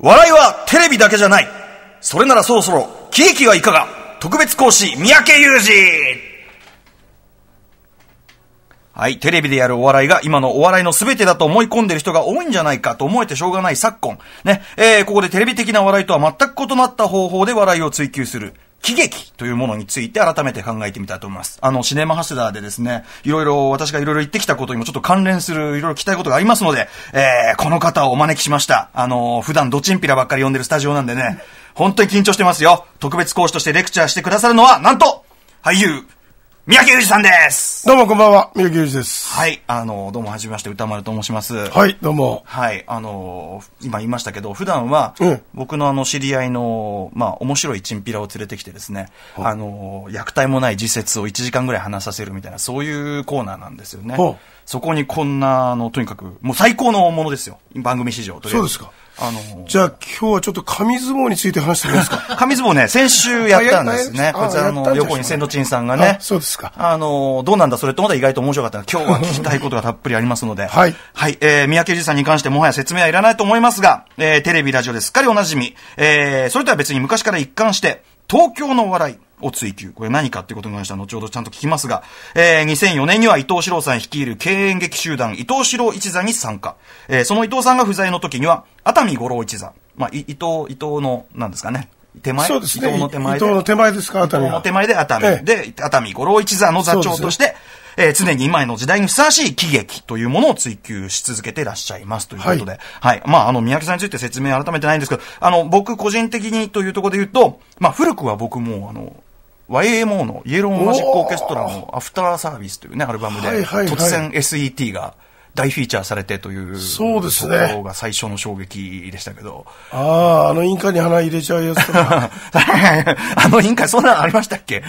笑いはテレビだけじゃない。それならそろそろ、喜劇はいかが特別講師、三宅裕二はい、テレビでやるお笑いが今のお笑いの全てだと思い込んでる人が多いんじゃないかと思えてしょうがない昨今。ね、えー、ここでテレビ的な笑いとは全く異なった方法で笑いを追求する。喜劇というものについて改めて考えてみたいと思います。あの、シネマハスダーでですね、いろいろ、私がいろいろ言ってきたことにもちょっと関連する、いろいろ聞きたいことがありますので、えー、この方をお招きしました。あの、普段ドチンピラばっかり呼んでるスタジオなんでね、本当に緊張してますよ。特別講師としてレクチャーしてくださるのは、なんと、俳優、三宅裕二さんです。どうもこんばんは、三宅裕二です。はい、あの、どうもはじめまして、歌丸と申します。はい、どうも。はい、あの、今言いましたけど、普段は、僕のあの、知り合いの、まあ、面白いチンピラを連れてきてですね、あの、虐待もない自説を1時間ぐらい話させるみたいな、そういうコーナーなんですよね。そこにこんな、あの、とにかく、もう最高のものですよ。番組史上、とりあえず。そうですか。あのー、じゃあ今日はちょっと紙相撲について話してみますか 紙相撲ね、先週やったんですね。こちらの横に千の鎮さんがね。そうですか。あのー、どうなんだそれとまだ意外と面白かった今日は聞きたいことがたっぷりありますので。はい。はい。えー、三宅裕さんに関してもはや説明はいらないと思いますが、えー、テレビ、ラジオですっかりおなじみ。えー、それとは別に昔から一貫して、東京のお笑い、を追求。これ何かっていうことに関しては後ほどちゃんと聞きますが、えー、2004年には伊藤四郎さん率いる経営劇集団伊藤四郎一座に参加。えー、その伊藤さんが不在の時には、熱海五郎一座。まあ、伊藤、伊藤の、なんですかね。手前そうですね。伊藤の手前伊藤の手前ですか、熱海。伊藤の手前で熱海。で、熱海五郎一座の座長として、えー、常に今の時代にふさわしい喜劇というものを追求し続けていらっしゃいますということで、はい、はい。まあ、あの、三宅さんについて説明改めてないんですけど、あの、僕個人的にというところで言うと、まあ、古くは僕も、あの、YMO のイエローマジックオーケストラのアフターサービスというね、アルバムで、突然 SET が大フィーチャーされてという、そうですね。ところが最初の衝撃でしたけど。ああ、あのインカに花入れちゃうやつとか。あのインカ、そんなのありましたっけ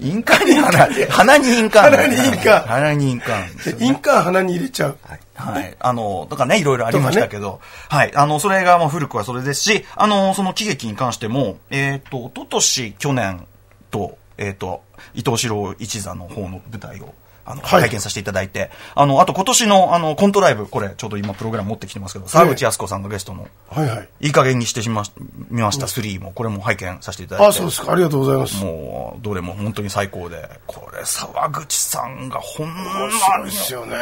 インカに花、花にインカ。花にインカ。花にインカ。インカ花に入れちゃう。はいあの、だからね、いろいろありましたけど、ね、はい。あの、それが、まあ、古くはそれですし、あの、その喜劇に関しても、えっ、ー、と、おととし、去年、と、えっ、ー、と、伊藤四郎一座の方の舞台を。あの、拝見させていただいて、はい、あの、あと今年の、あの、コントライブ、これ、ちょうど今プログラム持ってきてますけど、沢口靖子さんがゲストの、はいはい。いい加減にしてしま、見ました3も、これも拝見させていただいて。あ、そうですか。ありがとうございます。もう、どれも本当に最高で、これ、沢口さんがほんまに。そうですよね。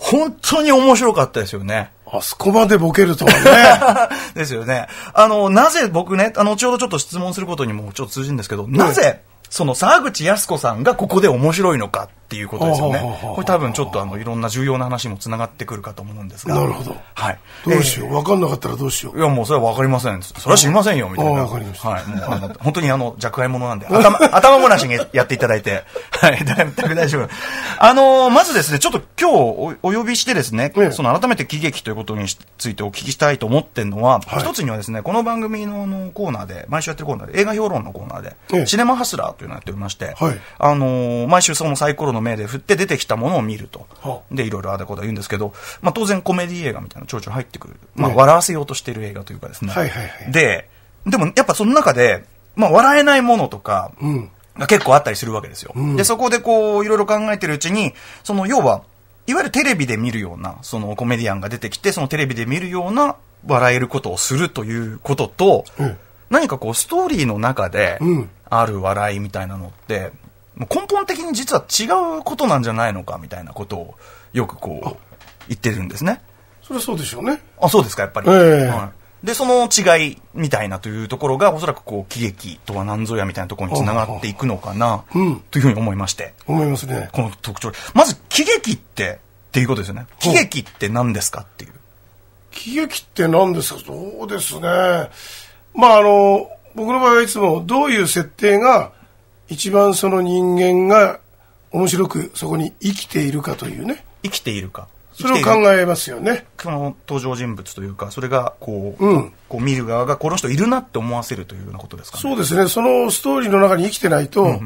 本当に面白かったですよね。あそこまでボケるとはね。ですよね。あの、なぜ僕ね、あの、後ほどちょっと質問することにもちょっと通じるんですけど、なぜ、その沢口靖子さんがここで面白いのかっていうことですよね。これ多分ちょっとあのいろんな重要な話もつながってくるかと思うんですが。なるほど。はい。どうしよう。分かんなかったらどうしよう。いやもうそれは分かりません。それは知りませんよ、みたいな。分かりました。はい。もうあの、本当にあの、弱愛者なんで、頭、頭ごなしにやっていただいて。はい。全く大丈夫。あの、まずですね、ちょっと今日お呼びしてですね、その改めて喜劇ということについてお聞きしたいと思ってるのは、一つにはですね、この番組ののコーナーで、毎週やってるコーナーで、映画評論のコーナーで、シネマハスラーというのをやっておりまして、あの、毎週そのサイコロのの目で振って出てきたものを見ると。で、いろいろあだこだ言うんですけど、まあ当然コメディ映画みたいなちょいちょい入ってくる。まあ笑わせようとしてる映画というかですね。はいはいはい。で、でもやっぱその中で、まあ笑えないものとか、が結構あったりするわけですよ。うん、で、そこでこう、いろいろ考えてるうちに、その要は、いわゆるテレビで見るような、そのコメディアンが出てきて、そのテレビで見るような笑えることをするということと、うん、何かこう、ストーリーの中で、ある笑いみたいなのって、もう根本的に実は違うことなんじゃないのかみたいなことをよくこう言ってるんですね。それはそうでしょうね。あ、そうですか、やっぱり。えー、はい、で、その違いみたいなというところが、おそらくこう、喜劇とは何ぞやみたいなところにつながっていくのかな、というふうに思いまして。思いますね。この特徴。まず、喜劇って、っていうことですよね。喜劇って何ですかっていう。喜劇って何ですかそうですね。まあ、あの、僕の場合はいつもどういう設定が一番その人間が面白くそこに生きているかというね生きているかそれを考えますよねその登場人物というかそれがこう,、うん、こう見る側がこの人いるなって思わせるというようなことですか、ね、そうですねそのストーリーの中に生きてないと、うんうん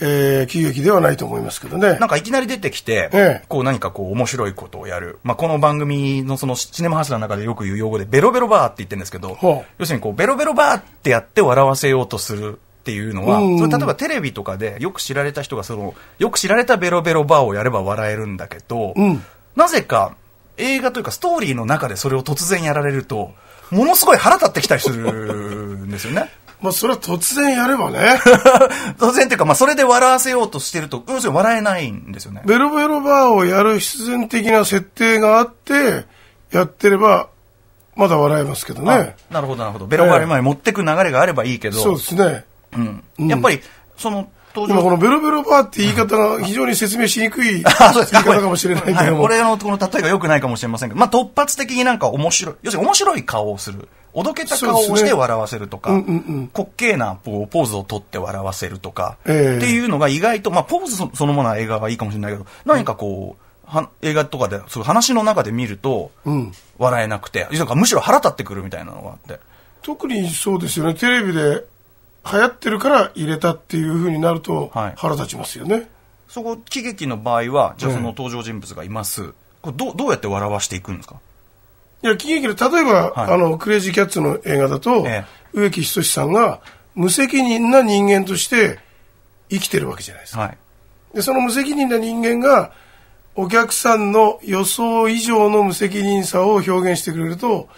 えー、喜劇ではないと思いますけどね。なんかいきなり出てきて、ええ、こう何かこう面白いことをやる。まあ、この番組のそのシネマハ柱の中でよく言う用語でベロベロバーって言ってるんですけど、要するにこうベロベロバーってやって笑わせようとするっていうのは、それ例えばテレビとかでよく知られた人がその、よく知られたベロベロバーをやれば笑えるんだけど、うん、なぜか映画というかストーリーの中でそれを突然やられると、ものすごい腹立ってきたりするんですよね。まあ、それは突然やればね。突然っていうか、まあ、それで笑わせようとしてると、要すに笑えないんですよね。ベロベロバーをやる必然的な設定があって、やってれば、まだ笑えますけどね。なるほど、なるほど。ベロバーに持ってく流れがあればいいけど。そうですね。うん、やっぱり、その、登場。このベロベロバーって言い方が非常に説明しにくい 言い方かもしれないけども。これ、はい、のこの例えが良くないかもしれませんけど、まあ突発的になんか面白い、要するに面白い顔をする。おどけた顔をして笑わせるとか、うんうん滑稽なポーズを取って笑わせるとか、えー、っていうのが意外と、まあポーズそのものは映画はいいかもしれないけど、何かこう、は映画とかで、そう話の中で見ると、笑えなくて、むしろ腹立ってくるみたいなのがあって。特にそうですよね、テレビで流行ってるから入れたっていうふうになると腹立ちますよね、はい、そこ喜劇の場合はじゃあその登場人物がいます、うん、これどどうやって笑わしていくんですかいや喜劇の例えば、はい、あのクレイジーキャッツの映画だと、ええ、植木仁さんが無責任な人間として生きてるわけじゃないですか、はい、でその無責任な人間がお客さんの予想以上の無責任さを表現してくれると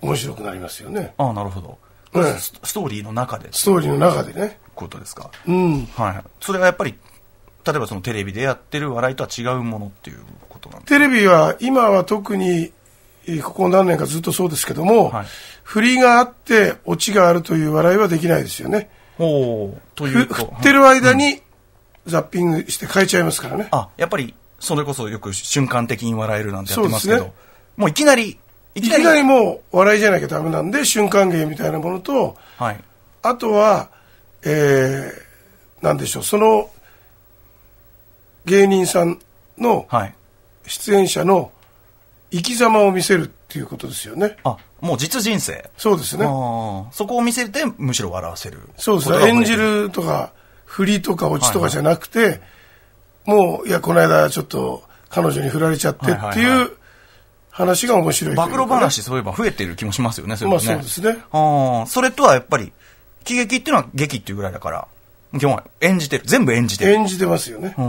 面白くなりますよねああなるほどストーリーの中でストーリーの中でねことですかうんはいそれはやっぱり例えばそのテレビでやってる笑いとは違うものっていうことなんですテレビは今は特にここ何年かずっとそうですけども、はい、振りがあってオチがあるという笑いはできないですよねおという振ってる間に、ザッピングして変えちゃいますからね、あやっぱりそれこそよく瞬間的に笑えるなんてやってますけど、ね、もういきなりいきなりもう笑いじゃなきゃダメなんで瞬間芸みたいなものと、はい、あとは、えー、なんでしょうその芸人さんの出演者の生き様を見せるっていうことですよね。あもう実人生そうですねそこを見せてむしろ笑わせるそうですね演じるとか振りとかオチとかじゃなくて、はいはい、もういやこの間ちょっと彼女に振られちゃってっていう話が面白いい、ね、暴露話、そういえば増えてる気もしますよね、それね。まあそうですね。あそれとはやっぱり、喜劇っていうのは劇っていうぐらいだから、基本演じてる。全部演じてる。演じてますよね。う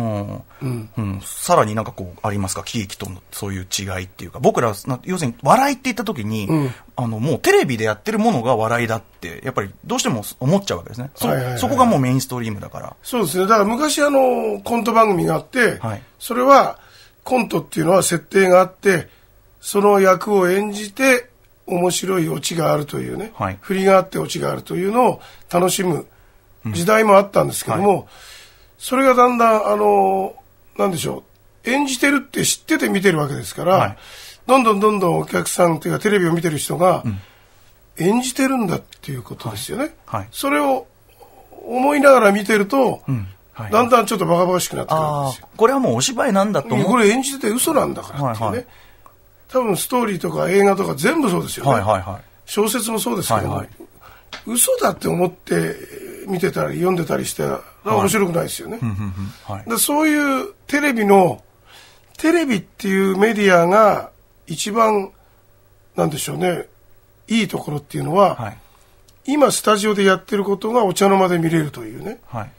ん。うん。さらになんかこう、ありますか喜劇とのそういう違いっていうか、僕ら、要するに笑いって言った時に、うん、あの、もうテレビでやってるものが笑いだって、やっぱりどうしても思っちゃうわけですね。そ、はいはい、そこがもうメインストリームだから。そうですね。だから昔あの、コント番組があって、はい、それは、コントっていうのは設定があって、その役を演じて面白いオチがあるというね、はい、振りがあってオチがあるというのを楽しむ時代もあったんですけども、うんはい、それがだんだんあのなんでしょう演じてるって知ってて見てるわけですから、はい、どんどんどんどんお客さんというかテレビを見てる人が、演じてるんだっていうことですよね。それを思いながら見てると、うんだんだんちょっとバカバカしくなってくるんですよ。これはもうお芝居なんだと思う。これ演じてて嘘なんだからっていうね。はいはい多分ストーリーとか映画とか全部そうですよね、はいはいはい、小説もそうですけども、はいはい、嘘だって思って見てたり読んでたりしたら面白くないですよね、はい、そういうテレビのテレビっていうメディアが一番なんでしょうねいいところっていうのは、はい、今スタジオでやってることがお茶の間で見れるというね、はい、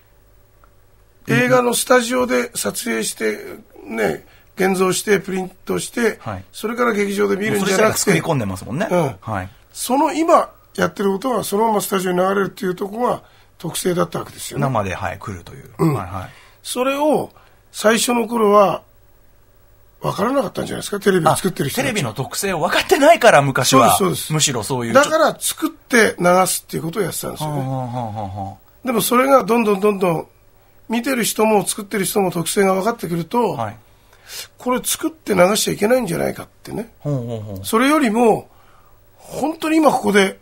映画のスタジオで撮影してね現像してプリントして、はい、それから劇場で見るんじゃなくて作り込んでますもんね、うんはい、その今やってることはそのままスタジオに流れるっていうところが特性だったわけですよね生で、はい、来るという、うん、はいはい、それを最初の頃は分からなかったんじゃないですかテレビ作ってる人テレビの特性を分かってないから昔はそうですむしろそういうだから作って流すっていうことをやってたんですよねでもそれがどんどんどんどん見てる人も作ってる人も特性が分かってくると、はいこれ作って流しちゃいけないんじゃないかってね。それよりも、本当に今ここで、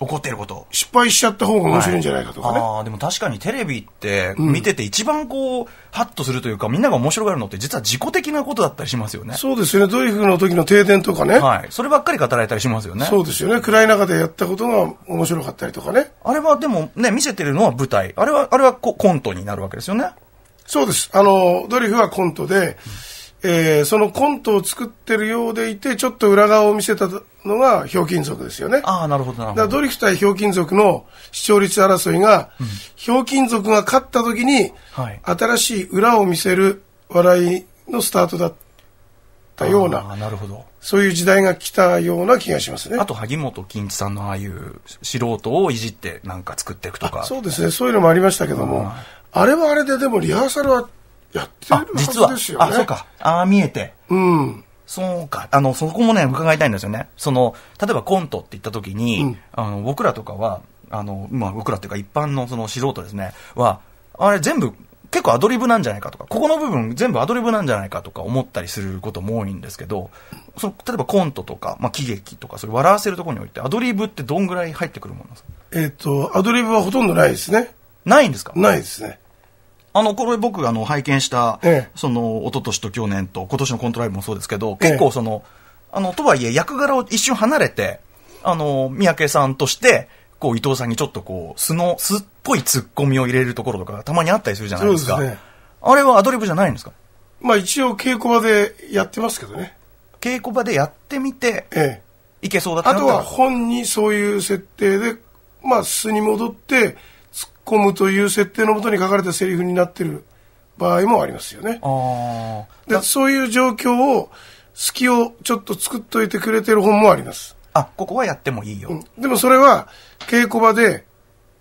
怒ってること失敗しちゃった方が面白いんじゃないかとかね、はい、あでも確かにテレビって見てて一番こう、うん、ハッとするというかみんなが面白がるのって実は自己的なことだったりしますよねそうですよねドリフの時の停電とかね、はい、そればっかり語られたりしますよねそうですよね暗い中でやったことが面白かったりとかねあれはでもね見せてるのは舞台あれはあれはココントになるわけですよねそうです。あの、ドリフはコントで、うん、えー、そのコントを作ってるようでいて、ちょっと裏側を見せたのが、ひょうきん族ですよね。ああ、なるほど、なるほど。ドリフ対ひょうきん族の視聴率争いが、ひょうきん族が勝った時に、はい、新しい裏を見せる笑いのスタートだったような。あなるほど。そういう時代が来たような気がしますね。あと、萩本欽一さんのああいう素人をいじってなんか作っていくとか。そうですね。そういうのもありましたけども、あれはあれででもリハーサルはやってるんですよね。あ、そうか。ああ見えて。うん。そうか。あの、そこもね、伺いたいんですよね。その、例えばコントって言った時に、うん、あの、僕らとかは、あの、まあ、僕らっていうか一般のその素人ですね、は、あれ全部結構アドリブなんじゃないかとか、ここの部分全部アドリブなんじゃないかとか思ったりすることも多いんですけど、その例えばコントとか、まあ、喜劇とか、それ笑わせるところにおいて、アドリブってどんぐらい入ってくるものですかえっ、と、アドリブはほとんどないですね。ないんですかないですね。あの、これ僕、あの、拝見した、ええ、その、一昨年と去年と、今年のコントライブもそうですけど、結構その、あの、とはいえ、役柄を一瞬離れて、あの、三宅さんとして、こう、伊藤さんにちょっとこう、素の、素っぽいツッコミを入れるところとか、たまにあったりするじゃないですか。そうですね。あれはアドリブじゃないんですかまあ、一応、稽古場でやってますけどね。稽古場でやってみて、ええ、いけそうだったあとは、本にそういう設定で、まあ、素に戻って、突っ込むという設定のもとに書かれたセリフになってる場合もありますよね。でそういう状況を隙をちょっと作っといてくれてる本もあります。あ、ここはやってもいいよ。うん、でもそれは稽古場で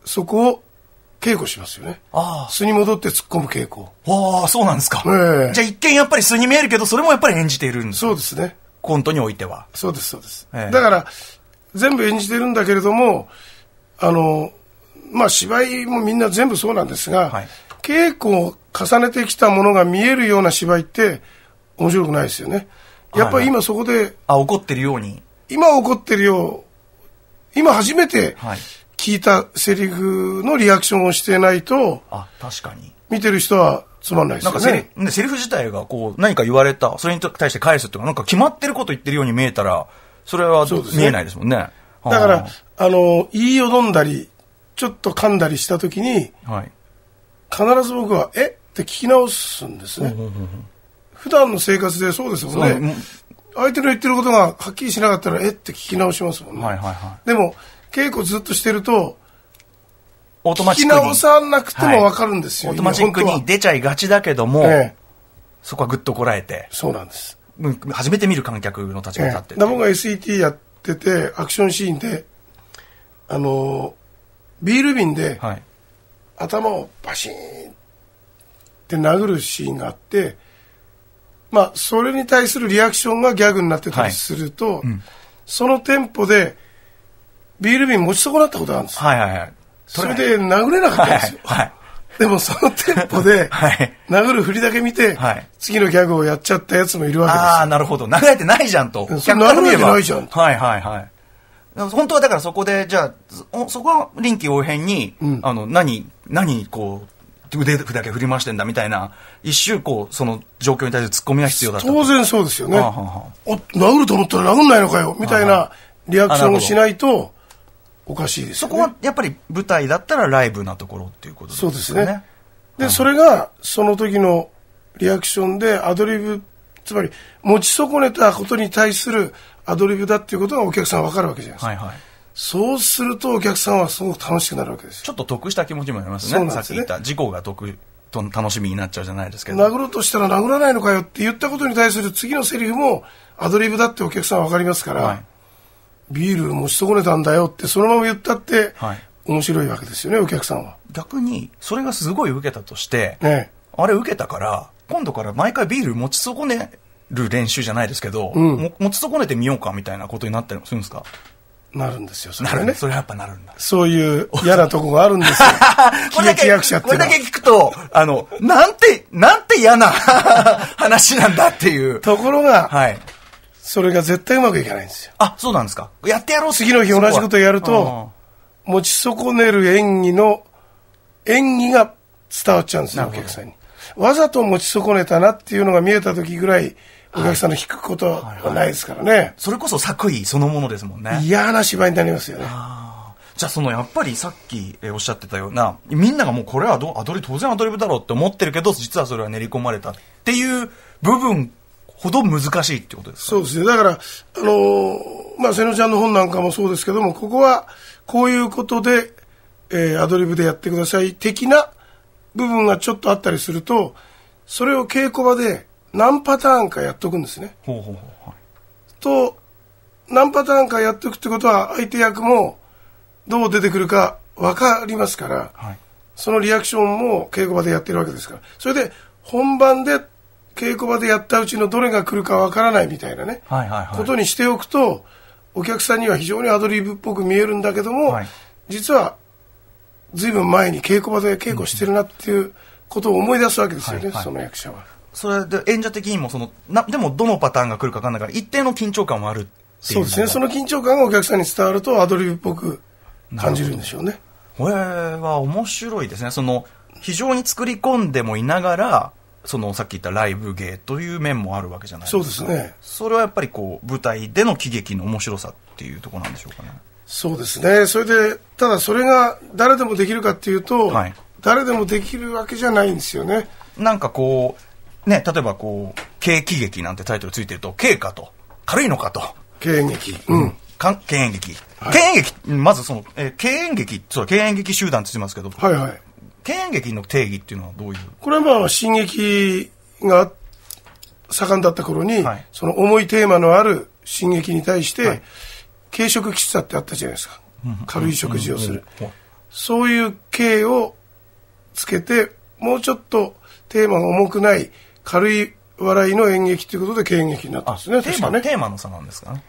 そこを稽古しますよね。ああ。素に戻って突っ込む稽古。ああ、そうなんですか。ええ、じゃあ一見やっぱり素に見えるけど、それもやっぱり演じているんですそうですね。コントにおいては。そうです、そうです。え、だから、全部演じてるんだけれども、あの、まあ、芝居もみんな全部そうなんですが、はい、稽古を重ねてきたものが見えるような芝居って面白くないですよね。やっぱり今そこで、はい、あ怒ってるように今怒ってるよう今初めて聞いたセリフのリアクションをしてないと、あ確かに見てる人はつまんないですよね。なんかセリフ自体がこう何か言われた、それに対して返すとか、なんか決まってること言ってるように見えたら、それは見えないですもんね。ねだから、あの、言いよどんだり、ちょっと噛んだりした時に、はい、必ず僕は「えっ?」て聞き直すんですね。うんうんうん、普段の生活でそうですもんね。相手の言ってることがはっきりしなかったら「えっ?」て聞き直しますもんね。はいはいはい、でも稽古ずっとしてると聞き直さなくても分かるんですよ、はい、オートマチックに出ちゃいがちだけども、ええ、そこはぐっとこらえてそうなんです初めて見る観客の立場に立って、ええ、僕が SET やっててアクションシーンであのビール瓶で、頭をパシーンって殴るシーンがあって、まあ、それに対するリアクションがギャグになってたりすると、はいうん、そのテンポで、ビール瓶持ち損なったことがあるんですよ。はいはいはい。それで殴れなかったんですよ。はい、はい、でもそのテンポで、殴る振りだけ見て、はい、次のギャグをやっちゃったやつもいるわけですよ。ああ、なるほど。殴れてないじゃんと。そ殴れてないじゃんと。はいはいはい。本当はだからそこで、じゃあ、そこは臨機応変に、うん、あの、何、何、こう、腕だけ振り回してんだみたいな、一周こう、その状況に対する突っ込みが必要だった当然そうですよね。ははお、殴ると思ったら殴んないのかよ、みたいなリアクションをしないと、おかしいです、ね、そこはやっぱり舞台だったらライブなところっていうことですね。そうですね。で、それが、その時のリアクションでアドリブ、つまり持ち損ねたことに対するアドリブだっていうことがお客さん分かるわけじゃないですか。はいはいそうするとお客さんはすごく楽しくなるわけですちょっと得した気持ちもありますね。そうなんですね。事故が得と楽しみになっちゃうじゃないですけど。殴ろうとしたら殴らないのかよって言ったことに対する次のセリフもアドリブだってお客さんは分かりますから、はい、ビール持ち損ねたんだよってそのまま言ったって、はい、面白いわけですよね、お客さんは。逆に、それがすごい受けたとして、ね、あれ受けたから、今度から毎回ビール持ち損ねる練習じゃないですけど、うん、持ち損ねてみようかみたいなことになったりもするんですかなるんですよ、それね。なるそれやっぱなるんだ。そういう嫌なとこがあるんですよ。これだけ、これだけ聞くと、あの、なんて、なんて嫌な 話なんだっていう。ところが、はい。それが絶対うまくいかないんですよ。あ、そうなんですか。やってやろう次の日同じことやると、持ち損ねる演技の、演技が伝わっちゃうんですよ、お客さんに。わざと持ち損ねたなっていうのが見えた時ぐらい、お客さんの引くことはないですからね、はいはい、それこそ作為そのものですもんね嫌な芝居になりますよねじゃあそのやっぱりさっきおっしゃってたようなみんながもうこれはアドリブ当然アドリブだろうって思ってるけど実はそれは練り込まれたっていう部分ほど難しいってことですか、そうですねだからあのー、まあ瀬野ちゃんの本なんかもそうですけどもここはこういうことで、えー、アドリブでやってください的な部分がちょっとあったりするとそれを稽古場で何パターンかやっとくんですね。ほうほうほうはい、と、何パターンかやっとくってことは、相手役もどう出てくるか分かりますから、はい、そのリアクションも稽古場でやってるわけですから。それで、本番で稽古場でやったうちのどれが来るか分からないみたいなね、はいはいはい、ことにしておくと、お客さんには非常にアドリブっぽく見えるんだけども、はい、実は随分前に稽古場で稽古してるなっていうことを思い出すわけですよね、はいはい、その役者は。それで演者的にもそのなでもどのパターンが来るか分かんないから一定の緊張感はあるそうですねその緊張感がお客さんに伝わるとアドリブっぽく感じるんでしょうねこれは面白いですねその非常に作り込んでもいながらそのさっき言ったライブ芸という面もあるわけじゃないですかそうですねそれはやっぱりこう舞台での喜劇の面白さっていうところなんでしょうかねそうですねそれでただそれが誰でもできるかっていうと、はい、誰でもできるわけじゃないんですよねなんかこうね、例えばこう、景気劇なんてタイトルついてると、軽かと、軽いのかと。軽劇。うん。か軽演劇。はい、軽演劇、まずその、えー、軽演劇、そう、軽演劇集団って言ってますけど、はいはい。軽演劇の定義っていうのはどういうこれはまあ、進撃が盛んだった頃に、はい、その重いテーマのある進撃に対して、はい、軽食喫茶ってあったじゃないですか。軽い食事をする。そういう軽をつけて、もうちょっとテーマが重くない軽い笑いの演劇ということで軽演劇になったんですねテーマねテーマの差なんですかね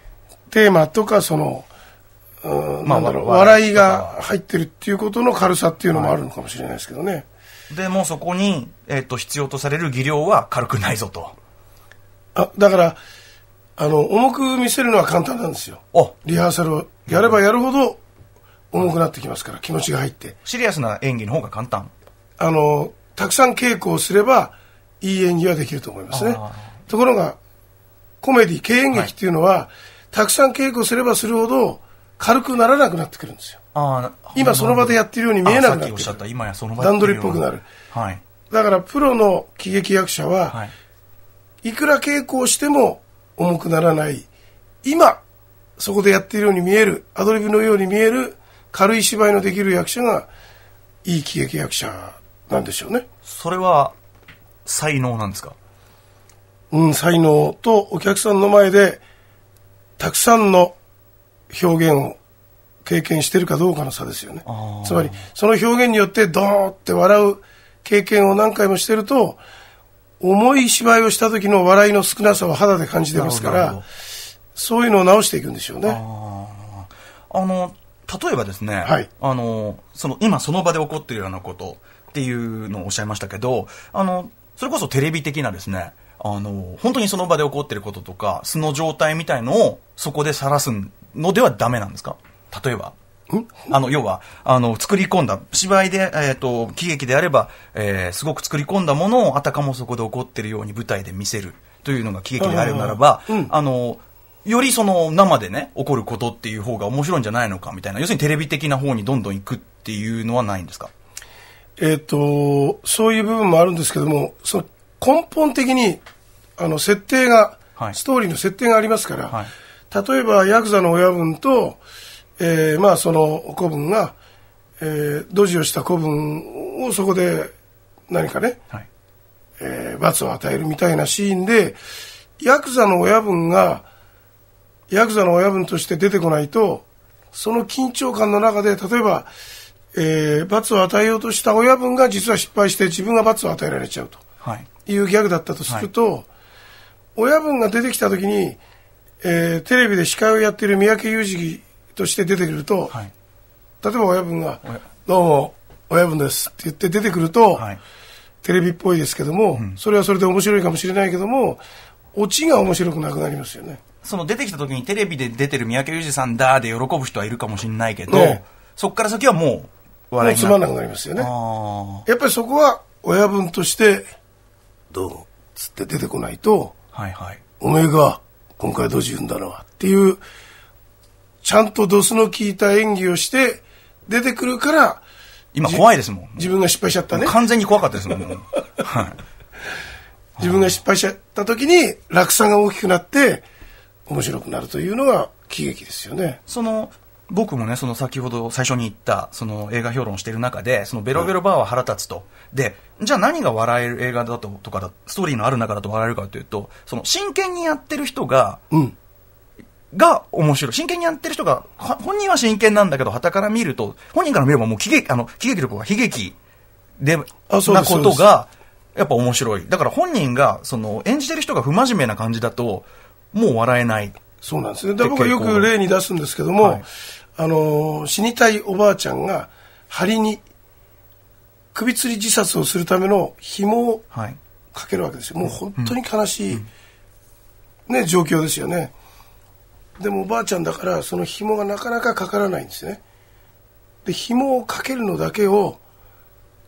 テーマとかその、うんまあ、笑いが入ってるっていうことの軽さっていうのもあるのかもしれないですけどね、でもそこに、えー、と必要とされる技量は軽くないぞとあだからあの重く見せるのは簡単なんですよリハーサルをやればやるほど重くなってきますから気持ちが入ってシリアスな演技の方が簡単あのたくさん稽古をすればいい演技はできると思いますね。ところが、コメディ、軽演劇っていうのは、はい、たくさん稽古すればするほど、軽くならなくなってくるんですよ。今その場でやってるように見えなくなってくる。段取りっぽくなる。はい、だから、プロの喜劇役者は、はい、いくら稽古をしても重くならない、今、そこでやっているように見える、アドリブのように見える、軽い芝居のできる役者が、いい喜劇役者なんでしょうね。それは、才能なんですかうん、才能とお客さんの前でたくさんの表現を経験してるかどうかの差ですよね。つまり、その表現によってドーンって笑う経験を何回もしてると、重い芝居をした時の笑いの少なさを肌で感じてますから、そういうのを直していくんでしょうね。あの、例えばですね、はい、あの、その、今その場で起こっているようなことっていうのをおっしゃいましたけど、あの、それこそテレビ的なですね、あの、本当にその場で起こってることとか、素の状態みたいのをそこで晒すのではダメなんですか例えば。あの、要は、あの、作り込んだ、芝居で、えっ、ー、と、喜劇であれば、えー、すごく作り込んだものをあたかもそこで起こってるように舞台で見せるというのが喜劇であるならば、うん、あの、よりその生でね、起こることっていう方が面白いんじゃないのかみたいな、要するにテレビ的な方にどんどん行くっていうのはないんですかえっ、と、そういう部分もあるんですけども、その根本的に、あの、設定が、はい、ストーリーの設定がありますから、はい、例えば、ヤクザの親分と、えー、まあ、その子分が、えー、ドジをした子分をそこで、何かね、はい、えー、罰を与えるみたいなシーンで、ヤクザの親分が、ヤクザの親分として出てこないと、その緊張感の中で、例えば、えー、罰を与えようとした親分が実は失敗して自分が罰を与えられちゃうというギャグだったとすると、はい、親分が出てきた時に、えー、テレビで司会をやっている三宅裕二として出てくると、はい、例えば親分が「どうも親分です」って言って出てくると、はい、テレビっぽいですけども、うん、それはそれで面白いかもしれないけどもオチが面白くなくなりますよね。その出てきた時にテレビで出てる三宅裕二さんだで喜ぶ人はいるかもしれないけど、ね、そこから先はもう笑いつまんなくなりますよねやっぱりそこは親分としてどうつって出てこないと、はいはい、おめえが今回どうじるんだろうっていうちゃんとドスの効いた演技をして出てくるから今怖いですもん自分が失敗しちゃったね完全に怖かったですもんはい自分が失敗しちゃった時に落差が大きくなって面白くなるというのが喜劇ですよねその僕もね、その先ほど最初に言った、その映画評論している中で、そのベロベロバーは腹立つと。うん、で、じゃあ何が笑える映画だととかだ、ストーリーのある中だと笑えるかというと、その真剣にやってる人が、うん、が面白い。真剣にやってる人が、本人は真剣なんだけど、旗から見ると、本人から見ればもう喜劇、あの、喜劇力が悲劇で、なことが、やっぱ面白い。だから本人が、その、演じてる人が不真面目な感じだと、もう笑えない。そうなんですね。で僕はよく例に出すんですけども、はい、あの、死にたいおばあちゃんが、針に、首吊り自殺をするための紐をかけるわけですよ。もう本当に悲しい、ね、状況ですよね。でもおばあちゃんだから、その紐がなかなかかからないんですね。で、紐をかけるのだけを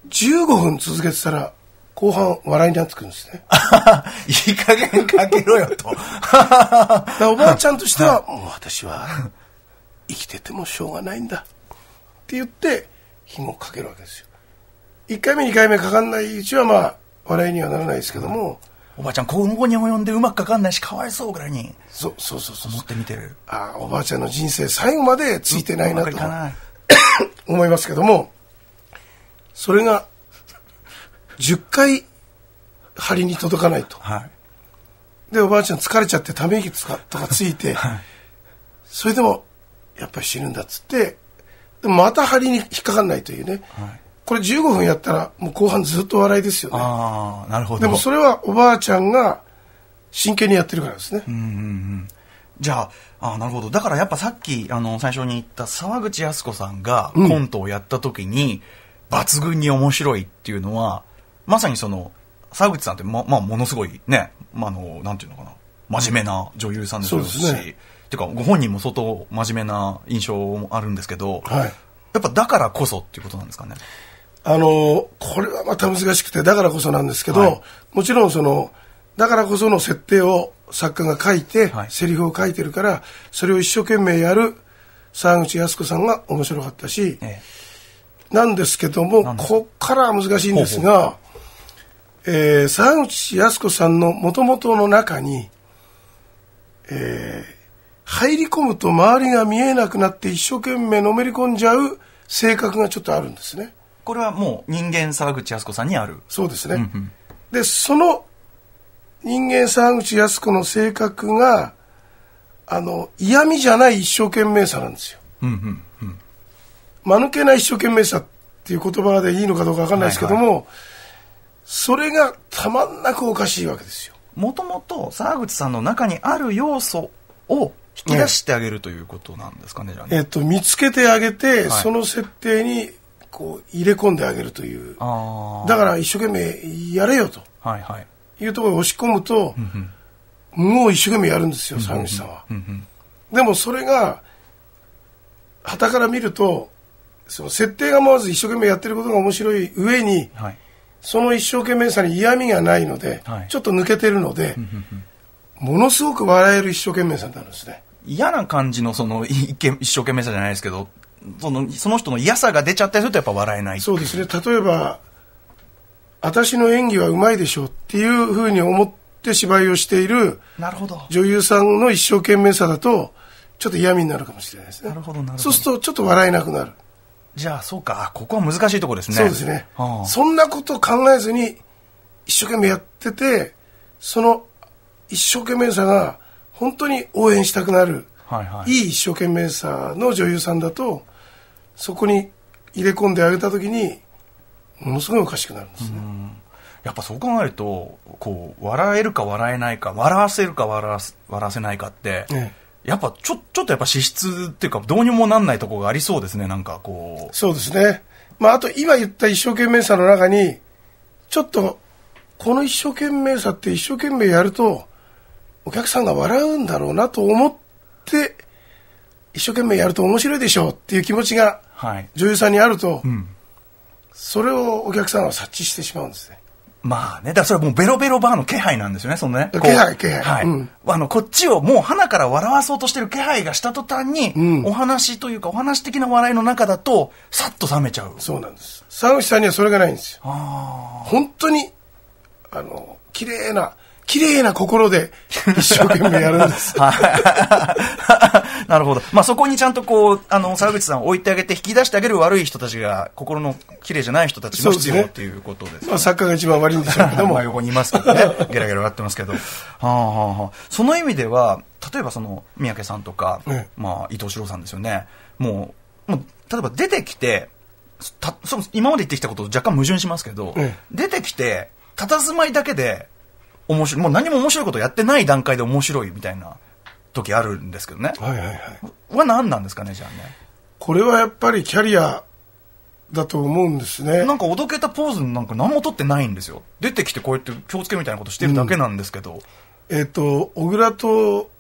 15分続けてたら、後半笑いになってくるんですね。いい加減かけろよと。おばあちゃんとしては、もう私は生きててもしょうがないんだ。って言って、紐をかけるわけですよ。一回目、二回目かかんないうちはまあ、笑いにはならないですけども。おばあちゃん、この子に及んでうまくかかんないし、かわいそうぐらいに。そうそうそうそう。思って見てる。ああ、おばあちゃんの人生最後までついてないなと。思いますけども、それが10回針に届かないと、はい、でおばあちゃん疲れちゃってため息とかついて、はい、それでもやっぱり死ぬんだっつってまた針に引っかかんないというね、はい、これ15分やったらもう後半ずっと笑いですよねああなるほどでもそれはおばあちゃんが真剣にやってるからですねうんうんうんじゃあ、あなるほど。だからやっぱさっき、あの、最初に言った沢口靖子さんがコントをやった時に、抜群に面白いっていうのは、うんまさにその、沢口さんってま、まあ、ものすごいね、まあ、あの、なんていうのかな、真面目な女優さんですし、うんね、てか、ご本人も相当真面目な印象もあるんですけど、はい、やっぱだからこそっていうことなんですかね。あの、これはまた難しくて、だからこそなんですけど、はい、もちろんその、だからこその設定を作家が書いて、はい、セリフを書いてるから、それを一生懸命やる沢口靖子さんが面白かったし、ええ、なんですけども、ここからは難しいんですが、えー、沢口靖子さんのもともとの中に、えー、入り込むと周りが見えなくなって一生懸命のめり込んじゃう性格がちょっとあるんですね。これはもう人間沢口靖子さんにある。そうですね。うんうん、で、その人間沢口靖子の性格が、あの、嫌味じゃない一生懸命さなんですよ。うんうんうん。間抜けな一生懸命さっていう言葉でいいのかどうかわかんないですけども、はいはいそれがたまんなくおかしいわけですよ。もともと沢口さんの中にある要素を引き出してあげるということなんですかね、ねえっと、見つけてあげて、はい、その設定にこう入れ込んであげるというだから一生懸命やれよと、はいはい、いうところに押し込むと、うんもう一生懸命やるんですよ沢口さんは、うんでもそれがはたから見るとその設定がまず一生懸命やってることが面白い上に、はい、その一生懸命さに嫌味がないので、はい、ちょっと抜けてるので、ものすごく笑える一生懸命さになるんですね。嫌な感じのその一生懸命さじゃないですけど、そのその人の嫌さが出ちゃったりするとやっぱ笑えないそうですね。例えば、私の演技はうまいでしょうっていうふうに思って芝居をしている女優さんの一生懸命さだと、ちょっと嫌味になるかもしれないですね。なるほど、なるほど。そうするとちょっと笑えなくなる。じゃあそうかここは難しいところですねそうですね、はあ、そんなこと考えずに一生懸命やっててその一生懸命さが本当に応援したくなる、はいはい、いい一生懸命さの女優さんだとそこに入れ込んであげたときにものすごいおかしくなるんですねやっぱそう考えるとこう笑えるか笑えないか笑わせるか笑わせないかって、ねやっぱちょ、ちょっとやっぱ資質っていうか、どうにもなんないとこがありそうですね、なんかこう。そうですね。まあ、あと今言った一生懸命さの中に、ちょっと、この一生懸命さって一生懸命やると、お客さんが笑うんだろうなと思って、一生懸命やると面白いでしょうっていう気持ちが、女優さんにあると、はいうん、それをお客さんは察知してしまうんですね。まあね、だそれもうベロベロバーの気配なんですよね、そのね。気配、気配。はい、うん、あの、こっちをもう鼻から笑わそうとしてる気配がした途端に、うん、お話というかお話的な笑いの中だと、さっと冷めちゃう。そうなんです。沢口さんにはそれがないんですよ。本当に、あの、綺麗な、綺麗な心で一生懸命やるんです。なるほど。まあそこにちゃんとこう、あの、沢口さんを置いてあげて引き出してあげる悪い人たちが、心の綺麗じゃない人たちも必要っていうことです、ねですね、まあ作家が一番悪いんでしょうけども。ま あ横にいますけどね。ゲラゲラ笑ってますけど。はあはあはあ、その意味では、例えばその、三宅さんとか、うん、まあ伊藤四郎さんですよね。もう、もう、例えば出てきて、たそ今まで言ってきたことと若干矛盾しますけど、うん、出てきて、佇まいだけで、面白い、もう何も面白いことやってない段階で面白いみたいな時あるんですけどね。はいはいはい。は何なんですかね、じゃあね。これはやっぱりキャリアだと思うんですね。なんかおどけたポーズなんか何も取ってないんですよ。出てきてこうやって気をつけみたいなことしてるだけなんですけど。うん、えっ、ー、と、小倉と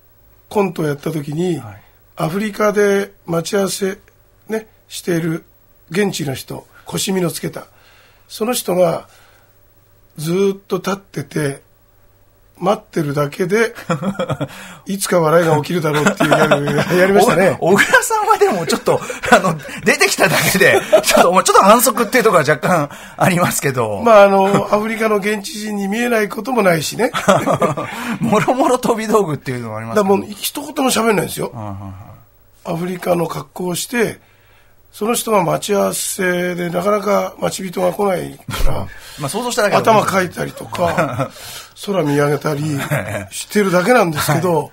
コントをやった時に、はい、アフリカで待ち合わせ、ね、している現地の人、腰身のつけた。その人がずっと立ってて、待ってるだけで、いつか笑いが起きるだろうっていうやり やりましたね。小倉さんはでもちょっと、あの、出てきただけで、ちょっと、ちょっと反則っていうところは若干ありますけど。まあ、あの、アフリカの現地人に見えないこともないしね。もろもろ飛び道具っていうのもありますだもう一言も喋んないんですよ。アフリカの格好をして、その人が待ち合わせでなかなか待ち人が来ないから まあ想像しただけ頭かいたりとか 空見上げたりしてるだけなんですけど、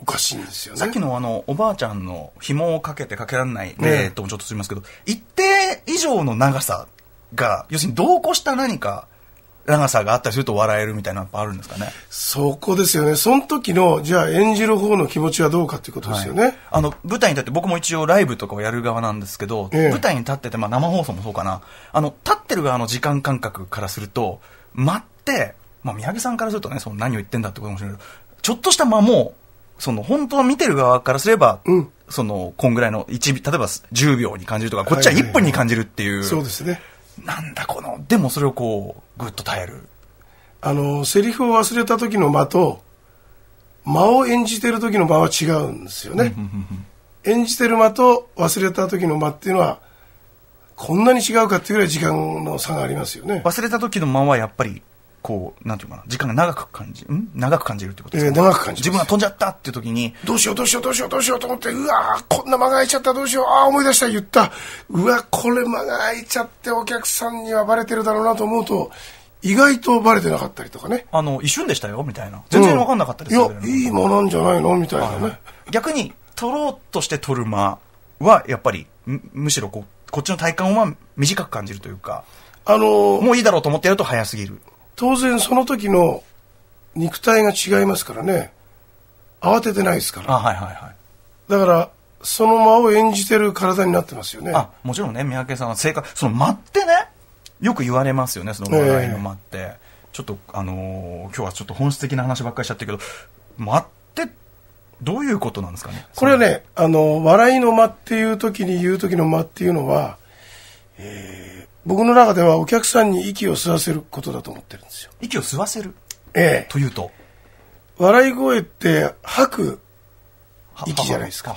おかしいんですよね。さっきのあの、おばあちゃんの紐をかけてかけられない例ともちょっとすみますけど、ね、一定以上の長さが、要するに同行した何か長さがあったりすると笑えるみたいなのあるんですかねそこですよね、その時のじゃあ、演じる方の気持ちはどうかということですよね、はい、あの舞台に立って、僕も一応、ライブとかをやる側なんですけど、ええ、舞台に立ってて、まあ、生放送もそうかなあの、立ってる側の時間感覚からすると、待って、まあ、宮城さんからするとね、その何を言ってんだってことかもしれないけど、ちょっとした間も、その本当は見てる側からすれば、うん、そのこんぐらいの1例えば10秒に感じるとか、こっちは1分に感じるっていう。はいはいはい、そうですねなんだこの、でもそれをこう、ぐっと耐える。あの、セリフを忘れた時の間と、間を演じてる時の間は違うんですよね。演じてる間と忘れた時の間っていうのは、こんなに違うかっていうぐらい時間の差がありますよね。忘れた時の間はやっぱりこう、なんていうかな、時間が長く感じ、ん長く感じるってことですか、えー、長く感じ自分が飛んじゃったっていう時に、どうしようどうしようどうしようどうしようと思って、うわこんな間が空いちゃったどうしよう、ああ、思い出した言った。うわこれ間が空いちゃってお客さんにはバレてるだろうなと思うと、意外とバレてなかったりとかね。あの、一瞬でしたよ、みたいな。全然わかんなかったですよ、うん、いや、いい間なんじゃないのみたいなね。逆に、取ろうとして取る間は、やっぱり、むしろここっちの体感は短く感じるというか、あのー、もういいだろうと思ってやると早すぎる。当然その時の肉体が違いますからね慌ててないですからあはいはいはいだからその間を演じてる体になってますよねあもちろんね三宅さんは性格その間ってねよく言われますよねその笑いの間って、えー、ちょっとあのー、今日はちょっと本質的な話ばっかりしちゃったけど間ってどういうことなんですかねこれはねあの笑いの間っていう時に言う時の間っていうのはえー僕の中ではお客さんに息を吸わせることだと思ってるんですよ息を吸わせるええというと笑い声って吐く息じゃないですか。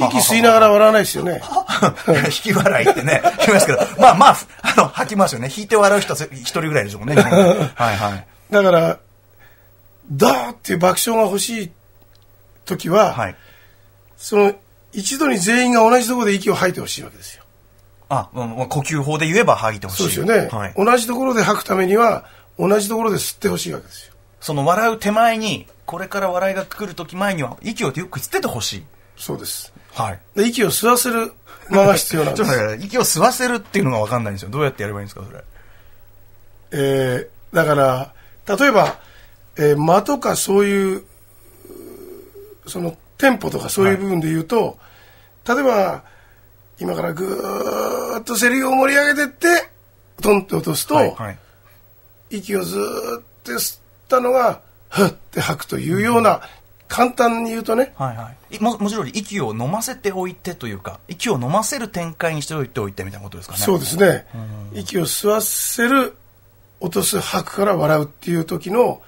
息吸いながら笑わないですよね。引き笑いってね、聞きますけど、まあまあ、あの、吐きますよね。引いて笑う人一人ぐらいでしょうね、はいはい。だから、ダーっていう爆笑が欲しい時は、はい、その、一度に全員が同じところで息を吐いてほしいわけですよ。あ、まあ、呼吸法で言えば吐いてほしい。そうですよね、はい、同じところで吐くためには、同じところで吸ってほしいわけですよ。その笑う手前に、これから笑いが来る時前には、息をよく吸っててほしい。そうです。はい。で、息を吸わせる間が必要なんです。息を吸わせるっていうのが分かんないんですよ。どうやってやればいいんですか、それ。えー、だから、例えば、えー、間とかそういう、その、テンポとかそういう部分で言うと、はい、例えば、今からぐーっとセリフを盛り上げてって、トンって落とすと、はいはい、息をずーって吸ったのが、ふって吐くというような、うん、簡単に言うとね。はいはい。も、もちろん息を飲ませておいてというか、息を飲ませる展開にしておいておいてみたいなことですかね。そうですね。息を吸わせる、落とす、吐くから笑うっていう時の、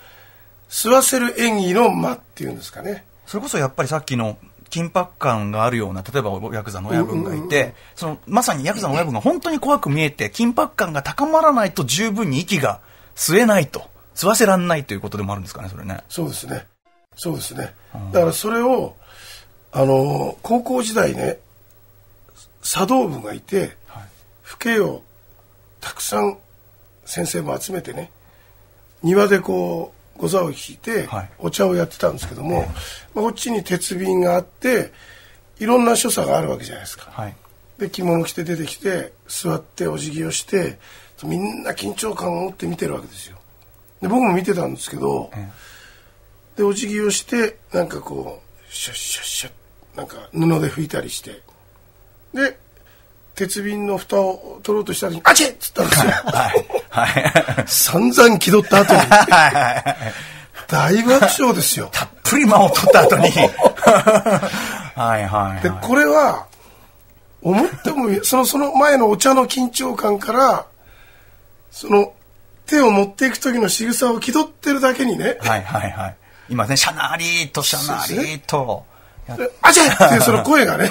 吸わせる演技の間っていうんですかね。それこそやっぱりさっきの緊迫感があるような、例えばヤクザの親分がいて、そのまさにヤクザの親分が本当に怖く見えて、緊迫感が高まらないと十分に息が吸えないと、吸わせられないということでもあるんですかね、それね。そうですね。そうですね。だからそれを、あの、高校時代ね、茶道部がいて、はい、をたくさん先生も集めてね、庭でこう、ご座を引いて、お茶をやってたんですけども、まあ、こっちに鉄瓶があっていろんな所作があるわけじゃないですか。で着物着て出てきて座ってお辞儀をしてみんな緊張感を持って見てるわけですよ。で僕も見てたんですけど、でお辞儀をしてなんかこうシャッシャッシャッなんか布で拭いたりしてで鉄瓶の蓋を取ろうとしたらに、あちっつったんですよ。はい。はい、散々気取った後に。大爆笑ですよ。たっぷり間を取った後に。はいはい、で、これは、思っても、その、その前のお茶の緊張感から、その、手を持っていく時の仕草を気取ってるだけにね。はいはいはい。今ね、しゃなりとしゃなりと。あちゃっていうその声がね。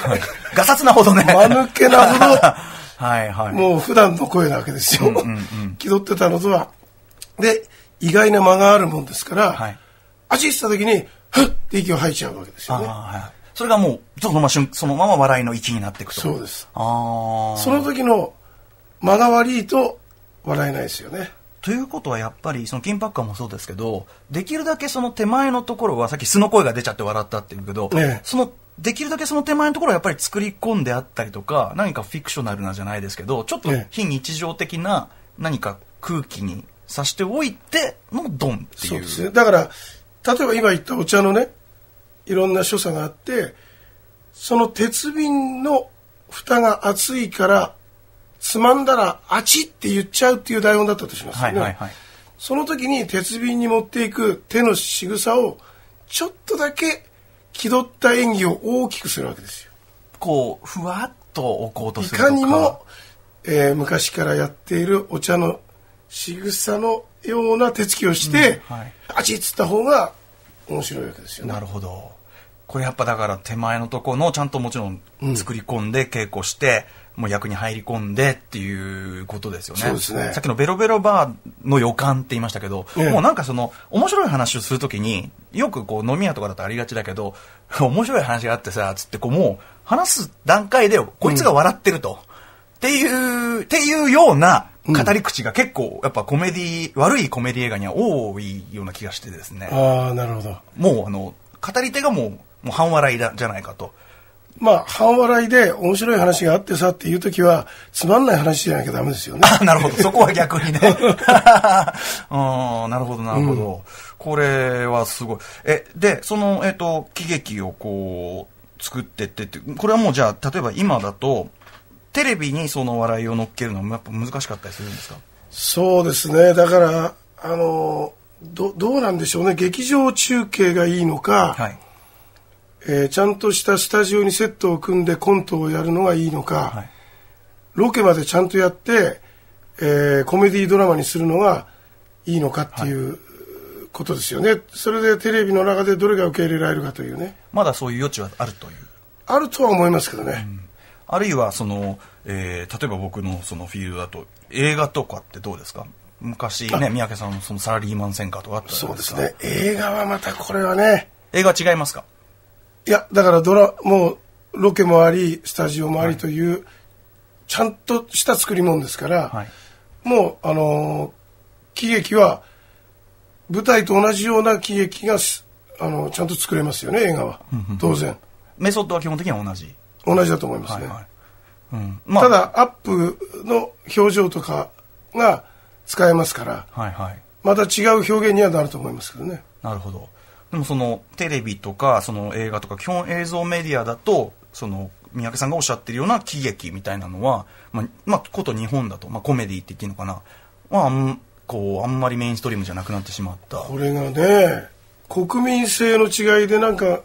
がさつなほどね。間抜けなほど、はいはい。もう普段の声なわけですよ。気取ってたのとは。で、意外な間があるもんですから、はい、足した時に、ふっって息を吐いちゃうわけですよね。はい、それがもう、そのまま、そのまま笑いの息になっていくと。そうです。あ。その時の間が悪いと笑えないですよね。ということはやっぱりその緊迫感もそうですけどできるだけその手前のところはさっき素の声が出ちゃって笑ったっていうけど、そのできるだけその手前のところはやっぱり作り込んであったりとか何かフィクショナルなじゃないですけどちょっと非日常的な何か空気にさしておいてのドンっていうそうですねだから例えば今言ったお茶のねいろんな所作があってその鉄瓶の蓋が熱いからつまんだらあちって言っちゃうっていう台本だったとしますよね、はいはいはい、その時に鉄瓶に持っていく手の仕草をちょっとだけ気取った演技を大きくするわけですよこうふわっと置こうとするいかにも、えー、昔からやっているお茶の仕草のような手つきをして、うんはい、あちっつった方が面白いわけですよねなるほどこれやっぱだから手前のところのちゃんともちろん作り込んで稽古して、うんもう役に入り込んでっていうことですよね。そうですね。さっきのベロベロバーの予感って言いましたけど、うん、もうなんかその、面白い話をするときに、よくこう飲み屋とかだとありがちだけど、面白い話があってさ、つってこうもう話す段階で、こいつが笑ってると。うん、っていう、っていうような語り口が結構、やっぱコメディ、悪いコメディ映画には多いような気がしてですね。ああ、なるほど。もうあの、語り手がもう、もう半笑いだじゃないかと。まあ、半笑いで面白い話があってさっていう時は、つまんない話じゃなきゃダメですよね。あ、なるほど。そこは逆にね。あなるほど、なるほど、うん、これはすごい。え、で、その、えっ、ー、と、喜劇をこう、作ってってって、これはもうじゃあ、例えば今だと、テレビにその笑いを乗っけるのはやっぱ難しかったりするんですかそうですね。だから、あの、ど、どうなんでしょうね。劇場中継がいいのか、はいえー、ちゃんとしたスタジオにセットを組んでコントをやるのがいいのか、はい、ロケまでちゃんとやって、えー、コメディドラマにするのがいいのかっていう、ことですよねそれでテレビの中でどれが受け入れられるかというねまだそういう余地はあるというあるとは思いますけどね、うん、あるいはその、えー、例えば僕のそのフィールドだと映画とかってどうですか昔ね三宅さんのそのサラリーマン戦火とかあったじゃないですかそうですね映画はまたこれはね映画違いますかいや、だからドラ、もう、ロケもあり、スタジオもありという、はい、ちゃんとした作り物ですから、はい、もう、あのー、喜劇は、舞台と同じような喜劇が、あのー、ちゃんと作れますよね、映画は。当然。メソッドは基本的には同じ。同じだと思いますね。はいはいうんまあ、ただ、アップの表情とかが使えますから、はいはい、また違う表現にはなると思いますけどね。なるほど。でもそのテレビとかその映画とか基本映像メディアだとその三宅さんがおっしゃってるような喜劇みたいなのは、まあ、まあ、こと日本だと、まあ、コメディって言っていいのかな、まあ、こうあんまりメインストリームじゃなくなってしまったこれがね国民性の違いでなんか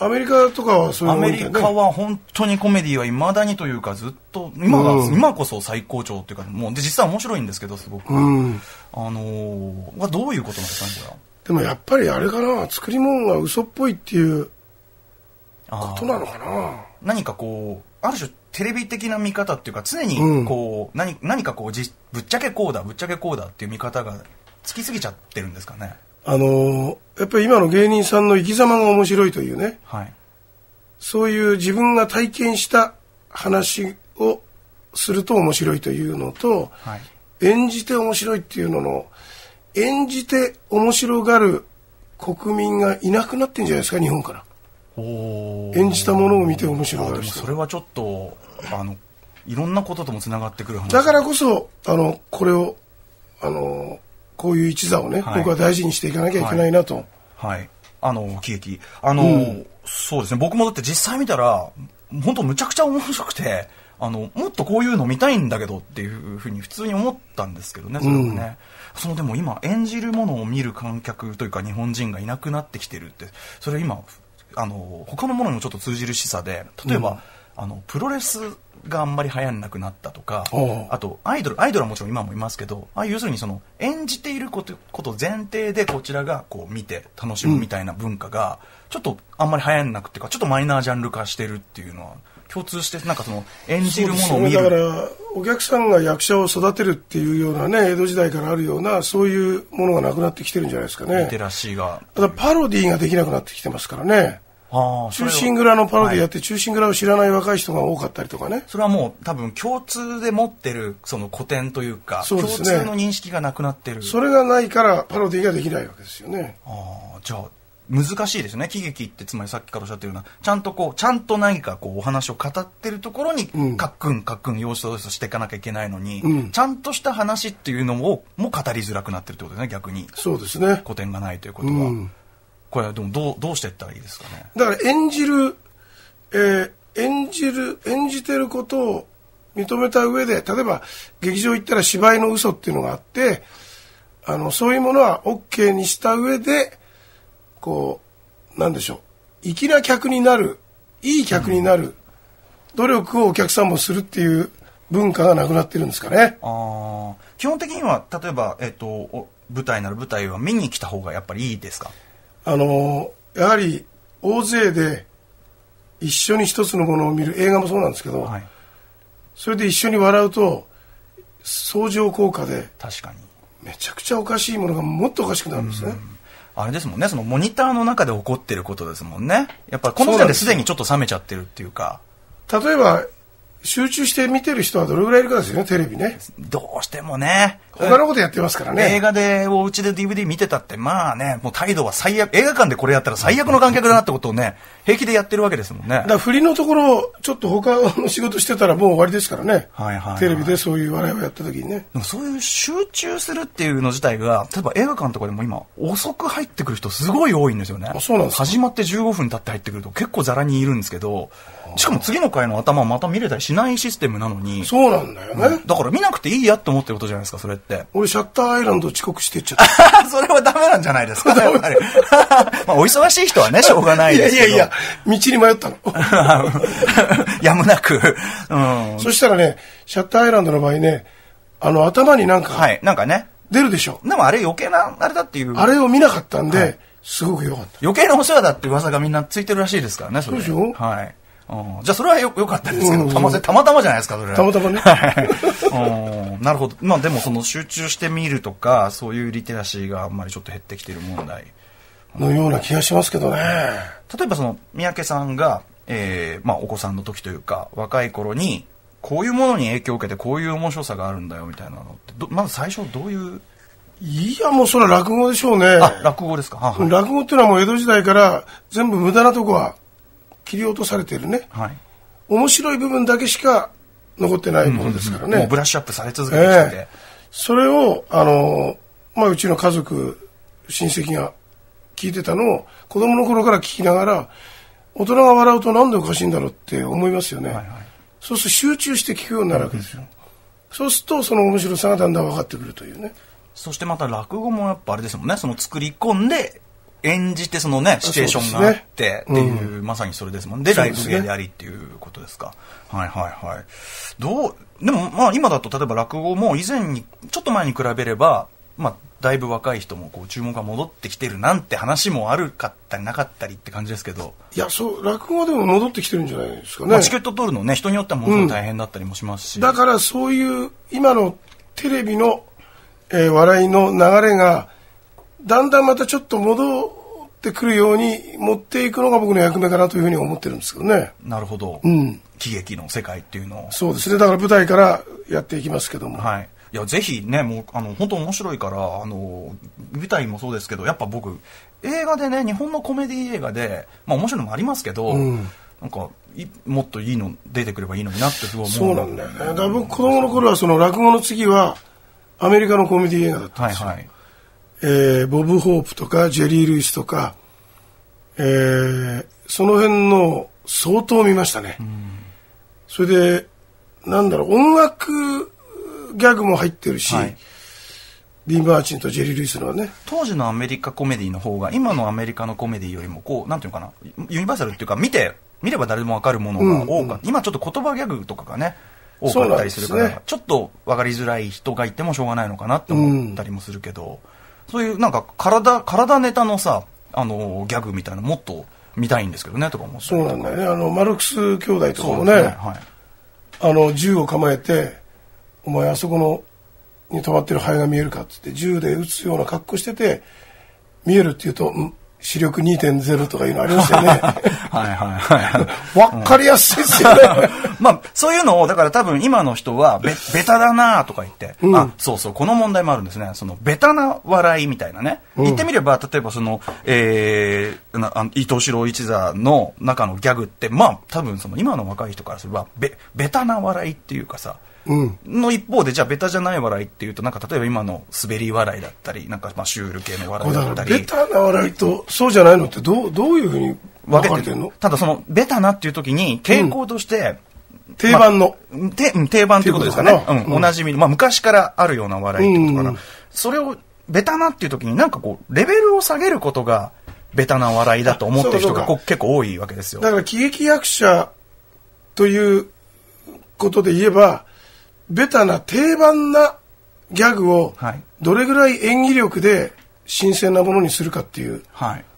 アメリカとかはそういうの、ね、アメリカは本当にコメディはいまだにというかずっと今が、うん、今こそ最高潮というかもうで実は面白いんですけどすごく、うん、あのー、どういうことなんですかねでもやっぱりあれかな作り物が嘘っぽいっていうことなのかな何かこうある種テレビ的な見方っていうか常にこう、うん、何何かこうじぶっちゃけこうだぶっちゃけこうだっていう見方がつきすぎちゃってるんですかねあのやっぱり今の芸人さんの生き様が面白いというね、はい、そういう自分が体験した話をすると面白いというのと、はい、演じて面白いっていうのの演じて面白がる国民がいなくなってんじゃないですか日本から演じたものを見て面白がるそれはちょっとあのいろんなことともつながってくる話だからこそあのこれをあのこういう一座をね、はい、僕は大事にしていかなきゃいけないなと、はい、はい、あの喜劇あの、うん、そうですね僕もだって実際見たら本当むちゃくちゃ面白くてあの、もっとこういうの見たいんだけどっていうふうに普通に思ったんですけどね、それはね。うん、そのでも今、演じるものを見る観客というか日本人がいなくなってきてるって、それ今、あの、他のものにもちょっと通じる示唆で、例えば、うんあのプロレスがあんまり流行らなくなったとかあとアイドルアイドルはもちろん今もいますけどあ要するにその演じていることこと前提でこちらがこう見て楽しむみたいな文化が、ちょっとあんまり流行んなくていうかちょっとマイナージャンル化してるっていうのは共通してなんかその演じるものを見る、ね、だからお客さんが役者を育てるっていうようなね江戸時代からあるようなそういうものがなくなってきてるんじゃないですかねテラシーがただパロディーができなくなってきてますからね中心蔵のパロディやって、中心蔵を知らない若い人が多かったりとかね、それはもう多分共通で持ってるその古典というかそうです、ね、共通の認識がなくなってるそれがないからパロディができないわけですよねああじゃあ難しいですね喜劇ってつまりさっきからおっしゃってるようなちゃんとこうちゃんと何かこうお話を語ってるところに、カックンカックン要素としていかなきゃいけないのに、うん、ちゃんとした話っていうのをも語りづらくなってるってことですね逆にそうですね古典がないということは、うん、これはでもどうどうしていったらいいですかねだから演じる、えー、演じる演じてることを認めた上で例えば劇場行ったら芝居の嘘っていうのがあってあのそういうものは OK にした上でこう、なんでしょう。粋な客になる、いい客になる、努力をお客さんもするっていう文化がなくなってるんですかね。あ基本的には、例えば、えっ、ー、と、舞台なら舞台は見に来た方がやっぱりいいですかあのー、やはり、大勢で一緒に一つのものを見る映画もそうなんですけど、はい、それで一緒に笑うと、相乗効果で、確かに。めちゃくちゃおかしいものがもっとおかしくなるんですね。うんあれですもんね、そのモニターの中で起こってることですもんね。やっぱこの時点ですでにちょっと冷めちゃってるっていうか。う例えば、集中して見てる人はどれぐらいいるかですよね、テレビね。どうしてもね。他のことやってますからね。映画で、お家で DVD 見てたって、まあね、もう態度は最悪、映画館でこれやったら最悪の観客だなってことをね、平気でやってるわけですもんね。だ振りのところ、ちょっと他の仕事してたらもう終わりですからね。はいはい、はい、テレビでそういう笑いをやった時にね。そういう集中するっていうの自体が、例えば映画館とかでも今、遅く入ってくる人すごい多いんですよね。そうなんです始まって15分経って入ってくると結構ざらにいるんですけど、しかも次の回の頭また見れたりしないシステムなのに。そうなんだよね。だから見なくていいやって思ってることじゃないですか、それって。って俺シャッターアイランド遅刻してっちゃった それはダメなんじゃないですか まあお忙しい人はね しょうがないですけどいやいやいや道に迷ったのやむなく、うん、そしたらねシャッターアイランドの場合ねあの頭になんかはいなんかね出るでしょでもあれ余計なあれだっていうあれを見なかったんで、はいすごく良かった。余計なお世話だって噂がみんなついてるらしいですからね、それ。そうでしょはい。じゃあそれはよよかったですけど、たまたまじゃないですか、それは。たまたまね。は い。なるほど。まあでもその集中してみるとか、そういうリテラシーがあんまりちょっと減ってきてる問題。のような気がしますけどね。例えばその、三宅さんが、えー、まあお子さんの時というか、若い頃に、こういうものに影響を受けて、こういう面白さがあるんだよ、みたいなのって、まず最初どういういや、もうそれは落語でしょうね。あ、落語ですか、はは落語っていうのはもう江戸時代から全部無駄なとこは切り落とされているね、はい、面白い部分だけしか残ってないものですからね、うんうんうん、ブラッシュアップされ続けてきて、えー、それをあの、まあ、うちの家族親戚が聞いてたのを子供の頃から聞きながら大人が笑うと何でおかしいんだろうって思いますよね、はいはい、そうすると集中して聞くようになるわけですよ、そうするとその面白さがだんだん分かってくるというねそしてまた落語もやっぱあれですもんねその作り込んで演じてそのねシチュエーションがあってっていう、ねうん、まさにそれですもんで、ね、ライブ芸でありっていうことですかはいはいはいどうでもまあ今だと例えば落語も以前にちょっと前に比べればまあだいぶ若い人もこう注文が戻ってきてるなんて話もあるかったりなかったりって感じですけどいやそう落語でも戻ってきてるんじゃないですかね、まあ、チケット取るのね人によってはものすごい大変だったりもしますし、うん、だからそういう今のテレビの、えー、笑いの流れがだんだんまたちょっと戻ってくるように持っていくのが僕の役目かなというふうに思ってるんですけどね。なるほど。うん。喜劇の世界っていうのを。そうですね。だから舞台からやっていきますけども。はい。いや、ぜひね、もう、あの、本当面白いから、あの、舞台もそうですけど、やっぱ僕、映画でね、日本のコメディ映画で、まあ面白いのもありますけど、うん、なんか、もっといいの出てくればいいのになってすごい思うそうなんだよね。だから僕、子供の頃は、その、落語の次は、アメリカのコメディ映画だったんですよ。はいはい。えー、ボブ・ホープとかジェリー・ルイスとか、えー、その辺の相当見ましたね、うん、それでなんだろう音楽ギャグも入ってるし、はいー・マーチンとジェリー・ルイスのね当時のアメリカコメディの方が今のアメリカのコメディよりもこうなんていうのかなユニバーサルっていうか見て見れば誰でも分かるものが多かった、うんうん、今ちょっと言葉ギャグとかがね多かったりするから、ね、ちょっと分かりづらい人がいてもしょうがないのかなって思ったりもするけど、うんそういうなんか体体ネタのさあのギャグみたいなもっと見たいんですけどねとか思そうなんだよねあのマルクス兄弟とかもね、ねはい、あの銃を構えて「お前あそこのに止まってる灰が見えるか」っつって銃で撃つような格好してて見えるっていうと「ん視力2.0とかいうのありましよね。はいはいはい。わかりやすいですよね。まあ、そういうのを、だから多分今の人はベ、ベタだなとか言って、うん、あ、そうそう、この問題もあるんですね。その、ベタな笑いみたいなね。うん、言ってみれば、例えばその、えー、なあ伊藤四郎一座の中のギャグって、まあ、多分その、今の若い人からすれば、べ、ベタな笑いっていうかさ、の一方で、じゃあ、ベタじゃない笑いっていうと、なんか例えば今の滑り笑いだったり、なんかまあシュール系の笑いだったり。ベタな笑いと、そうじゃないのって、どうどういうふうに分けてるのただ、その、ベタなっていう時に、傾向として、定番の、まあ、定番ってことですかね。うん、おなじみの、まあ、昔からあるような笑いってことかな。それを、ベタなっていう時に、なんかこう、レベルを下げることが、ベタな笑いだと思ってる人が結構多いわけですよ。だから喜劇役者ということで言えば、ベタな定番なギャグを、どれぐらい演技力で新鮮なものにするかっていう、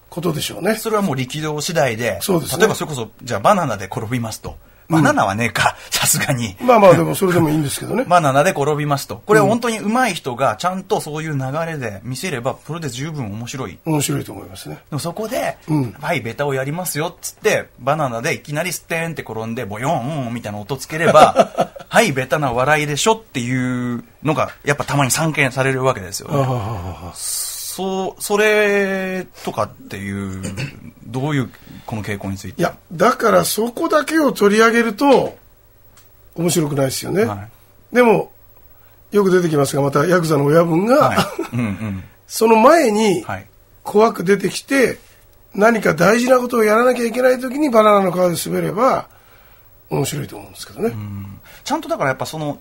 ことでしょうね、それはもう力道次第で、そうです、ね、例えばそれこそ、じゃあバナナで転びますと。バナナはねえか、さすがに。まあまあ、でもそれでもいいんですけどね。バ ナナで転びますと。これは本当に上手い人がちゃんとそういう流れで見せれば、それで十分面白い。面白いと思いますね。そこで、うん、はい、ベタをやりますよっつって、バナナでいきなりステーンって転んで、ボヨーンみたいな音つければ、はい、ベタな笑いでしょっていうのが、やっぱたまに散見されるわけですよね。そう、それとかっていう、どういう、この傾向について。いや、だからそこだけを取り上げると、面白くないですよね。はい、でも、よく出てきますが、またヤクザの親分が、はい、うんうん、その前に、怖く出てきて、何か大事なことをやらなきゃいけない時にバナナの皮で滑れば、面白いと思うんですけどね。ちゃんとだからやっぱその、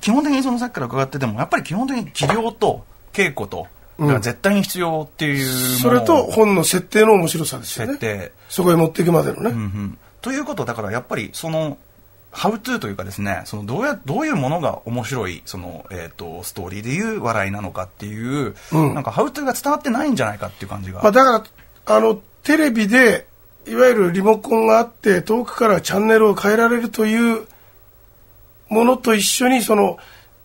基本的にそのさっきから伺ってても、やっぱり基本的に起業と稽古と、が絶対に必要っていう、うん、それと本の設定の面白さですよね設定そこへ持っていくまでのね、うんうん、ということだからやっぱりそのハウトゥーというかですね、そのどうや、どういうものが面白い、その、えっ、ー、と、ストーリーでいう笑いなのかっていう、うん、なんかハウトゥーが伝わってないんじゃないかっていう感じが。まあ、だから、あの、テレビで、いわゆるリモコンがあって、遠くからチャンネルを変えられるというものと一緒に、その、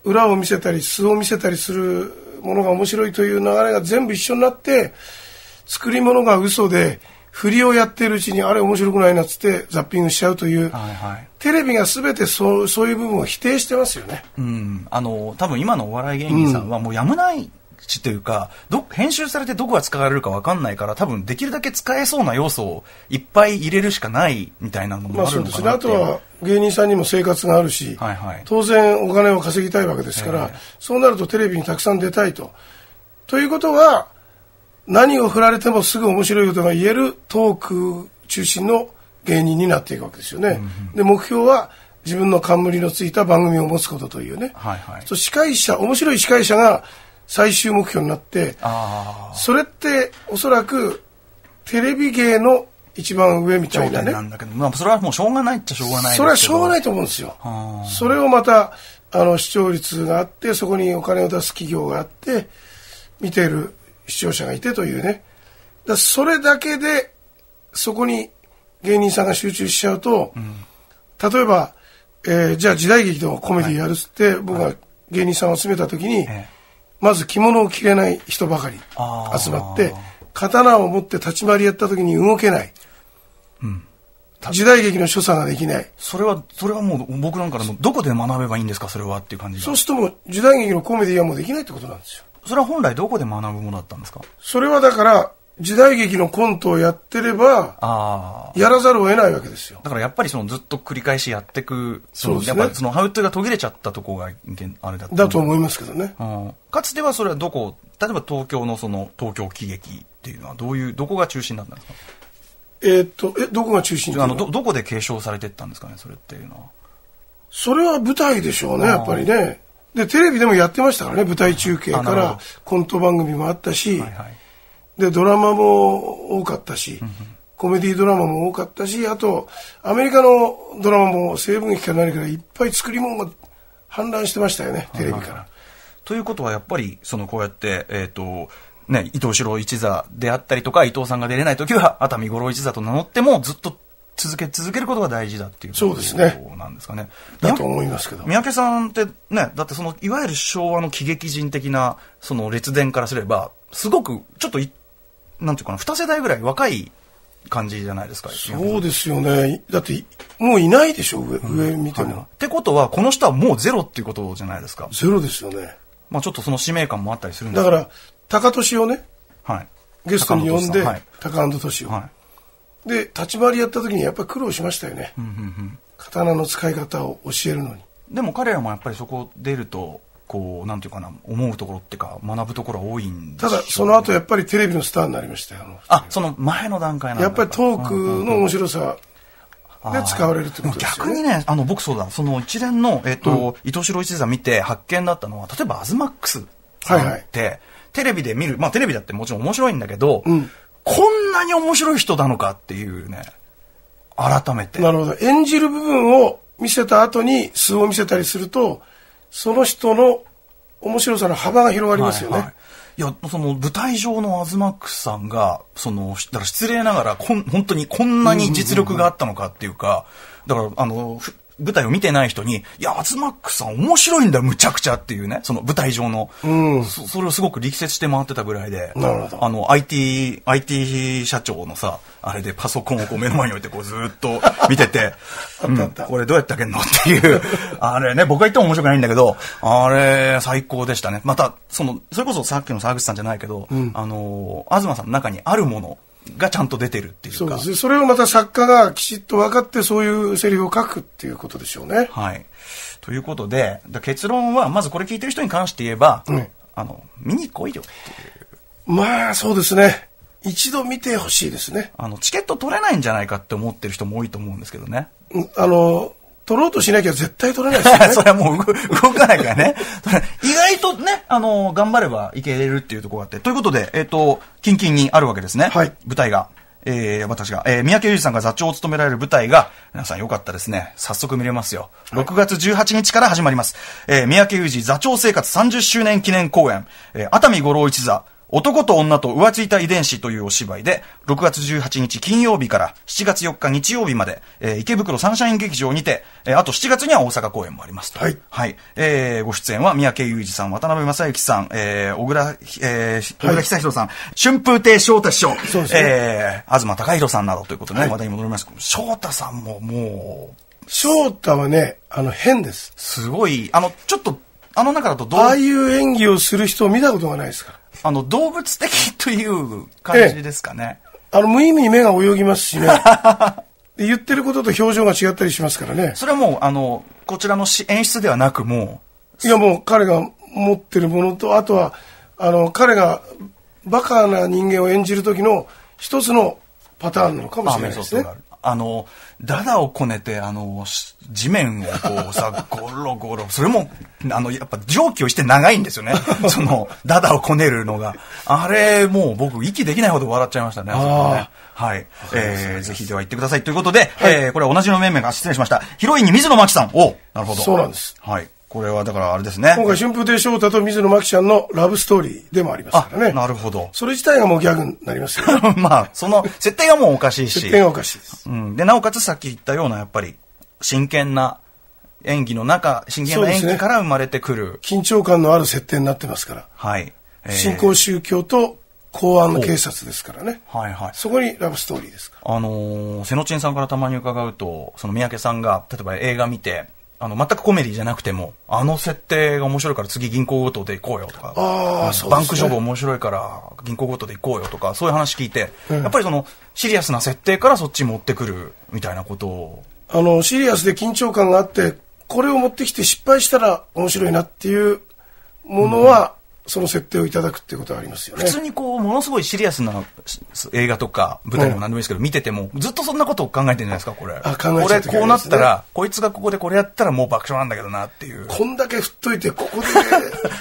裏を見せたり、素を見せたりするものが面白いという流れが全部一緒になって作り物が嘘で振りをやっているうちにあれ面白くないなっつってザッピングしちゃうという、はいはい、テレビがすべてそうそういう部分を否定してますよね、うん、あの多分今のお笑い芸人さんはもうやむない値というか、ど、編集されてどこが使われるかわかんないから、多分できるだけ使えそうな要素をいっぱい入れるしかないみたいなのもあるのかなってう。まあそうですね。あとは芸人さんにも生活があるし、はいはい、当然お金を稼ぎたいわけですから、そうなるとテレビにたくさん出たいと。ということは、何を振られてもすぐ面白いことが言えるトーク中心の芸人になっていくわけですよね。うんうん、で目標は自分の冠のついた番組を持つことというね、はいはい、司会者面白い司会者が最終目標になってそれっておそらくテレビ芸の一番上みたいなねなんだけど、まあ、それはもうしょうがないっちゃしょうがないそれはしょうがないと思うんですよそれをまたあの視聴率があってそこにお金を出す企業があって見ている視聴者がいてというねだそれだけでそこに芸人さんが集中しちゃうと、うん、例えば、えー、じゃあ時代劇でもコメディやるっつって、はい、僕が芸人さんを集めた時に、はいまず着物を着れない人ばかり集まって刀を持って立ち回りやった時に動けない、うん、時代劇の所作ができないそれはそれはもう僕なんかでもどこで学べばいいんですかそれはっていう感じそうするともう時代劇のコメディはもうできないってことなんですよそれは本来どこで学ぶものだったんですかそれはだから時代劇のコントをやってれば、やらざるを得ないわけですよ。だからやっぱりそのずっと繰り返しやっていく、その、ね、やっぱそのハウトーが途切れちゃったとこが、あれだっただと思いますけどね。かつてはそれはどこ、例えば東京のその東京喜劇っていうのはどういう、どこが中心なんですかえっと、え、どこが中心あのど、どこで継承されてったんですかね、それっていうのは。それは舞台でしょうね、やっぱりね。で、テレビでもやってましたからね、舞台中継からコント番組もあったし、はいはいで、ドラマも多かったし、コメディドラマも多かったし、あと、アメリカのドラマも西部劇か何かいっぱい作り物が氾濫してましたよね、テレビから。ということは、やっぱり、その、こうやって、えっ、ー、と、ね、伊藤四郎一座であったりとか、伊藤さんが出れない時は、熱海五郎一座と名乗っても、ずっと続け、続けることが大事だっていうなんですね。なんですかね。だと思いますけど。三宅さんってね、だってその、いわゆる昭和の喜劇人的な、その列伝からすれば、すごく、ちょっとなんていうかな、二世代ぐらい若い感じじゃないですか。そうですよね。だって、もういないでしょ、上、うん、上みたいな、ってことは、この人はもうゼロっていうことじゃないですか。ゼロですよね。まあちょっとその使命感もあったりするんですだから、高俊をね、はい、ゲストに呼んで、高安俊を、はい。で、立ち回りやった時にやっぱり苦労しましたよね。うんうんうん、刀の使い方を教えるのに。でも彼らもやっぱりそこ出ると、こう、なんていうかな、思うところっていうか、学ぶところは多いんで、ね、ただ、その後やっぱりテレビのスターになりましたよ。あ、その前の段階なんやっぱりトークの面白さ。で使われるってことですよ、ね、逆にね、あの、僕そうだ、その一連の、えっ、ー、と、うん、伊藤四一座見て発見だったのは、例えばアズマックスさんって、はいはい、テレビで見る、まあテレビだってもちろん面白いんだけど、うん、こんなに面白い人なのかっていうね、改めて。なるほど。演じる部分を見せた後に素を見せたりすると、その人の面白さの幅が広がりますよね。はいはいいや、その舞台上の東スさんが、その、だから失礼ながら、こん、本当にこんなに実力があったのかっていうか、だから、あの、舞台を見てない人に、いや、アズマックさん面白いんだよ、むちゃくちゃっていうね、その舞台上の。うん。そそれをすごく力説して回ってたぐらいで。なるほど。あの、IT、IT 社長のさ、あれでパソコンをこう目の前に置いてこうずっと 見てて、うん、これどうやってあげんのっていう、あれね、僕が言っても面白くないんだけど、あれ、最高でしたね。また、その、それこそさっきの沢口さんじゃないけど、うん、あの、東さんの中にあるもの、がちゃんと出てるっていうそうですね。それをまた作家がきちっと分かってそういうセリフを書くっていうことでしょうね。はい。ということで、結論は、まずこれ聞いてる人に関して言えば、うん、あの、見に来いよっていう。まあ、そうですね。一度見てほしいですね。あの、チケット取れないんじゃないかって思ってる人も多いと思うんですけどね。あの、取ろうとしなきゃ絶対取れないですよね。それはもう動かないからね。意外とね、あの、頑張ればいけれるっていうところがあって。ということで、えっ、ー、と、近々にあるわけですね。はい。舞台が。えー、私が、えー、三宅裕二さんが座長を務められる舞台が、皆さんよかったですね。早速見れますよ。6月18日から始まります。はい、えー、三宅裕二座長生活30周年記念公演、えー、熱海五郎一座、男と女と浮ついた遺伝子というお芝居で、6月18日金曜日から7月4日日曜日まで、えー、池袋サンシャイン劇場にて、えー、あと7月には大阪公演もありますと。はい。はい。えー、ご出演は三宅裕二さん、渡辺正行さん、えー、小倉、えー、小倉久弘さん、はい、春風亭昇太師匠、そうですね。えー、東隆弘さんなどということでね、はい、話題に戻ります翔昇太さんももう、翔太はね、あの、変です。すごい、あの、ちょっと、あの中だとどうああいう演技をする人を見たことがないですから。あの、動物的という感じですかね。あの、無意味に目が泳ぎますしね。言ってることと表情が違ったりしますからね。それはもう、あの、こちらの演出ではなく、もう。いや、もう彼が持ってるものと、あとは、あの、彼がバカな人間を演じる時の一つのパターンなのかもしれないですね。あの、だだをこねて、あの、地面をこうさ、ゴロゴロ、それも、あの、やっぱ蒸気をして長いんですよね。その、だだをこねるのが。あれ、もう僕、息できないほど笑っちゃいましたね。ねはい。えー、ぜひでは行ってください。ということで、はい、えー、これは同じの面々が失礼しました。ヒロインに水野真紀さん。おなるほど。そうなんです。はい。これはだからあれですね。今回春風亭昇太と水野真紀ちゃんのラブストーリーでもありますからね。なるほど。それ自体がもうギャグになりますよ、ね。まあ、その、設定がもうおかしいし。設定がおかしいです。うん。で、なおかつさっき言ったような、やっぱり、真剣な演技の中、真剣な演技から生まれてくる、ね、緊張感のある設定になってますから。はい。えー、新興宗教と公安の警察ですからね。はいはい。そこにラブストーリーですから。あのー、瀬野ちんさんからたまに伺うと、その三宅さんが、例えば映画見て、あの、全くコメディじゃなくても、あの設定が面白いから次銀行ごとで行こうよとか、あそうね、バンクジョブ面白いから銀行ごとで行こうよとか、そういう話聞いて、うん、やっぱりその、シリアスな設定からそっち持ってくるみたいなことを。あの、シリアスで緊張感があって、これを持ってきて失敗したら面白いなっていうものは、その設定をいただくっていうことはありますよね。普通にこう、ものすごいシリアスな映画とか、舞台も何でもいいですけど、うん、見てても、ずっとそんなことを考えてるんじゃないですか、これ。あ、考えてる、ね、これ、こうなったら、こいつがここでこれやったらもう爆笑なんだけどなっていう。こんだけ振っといて、ここ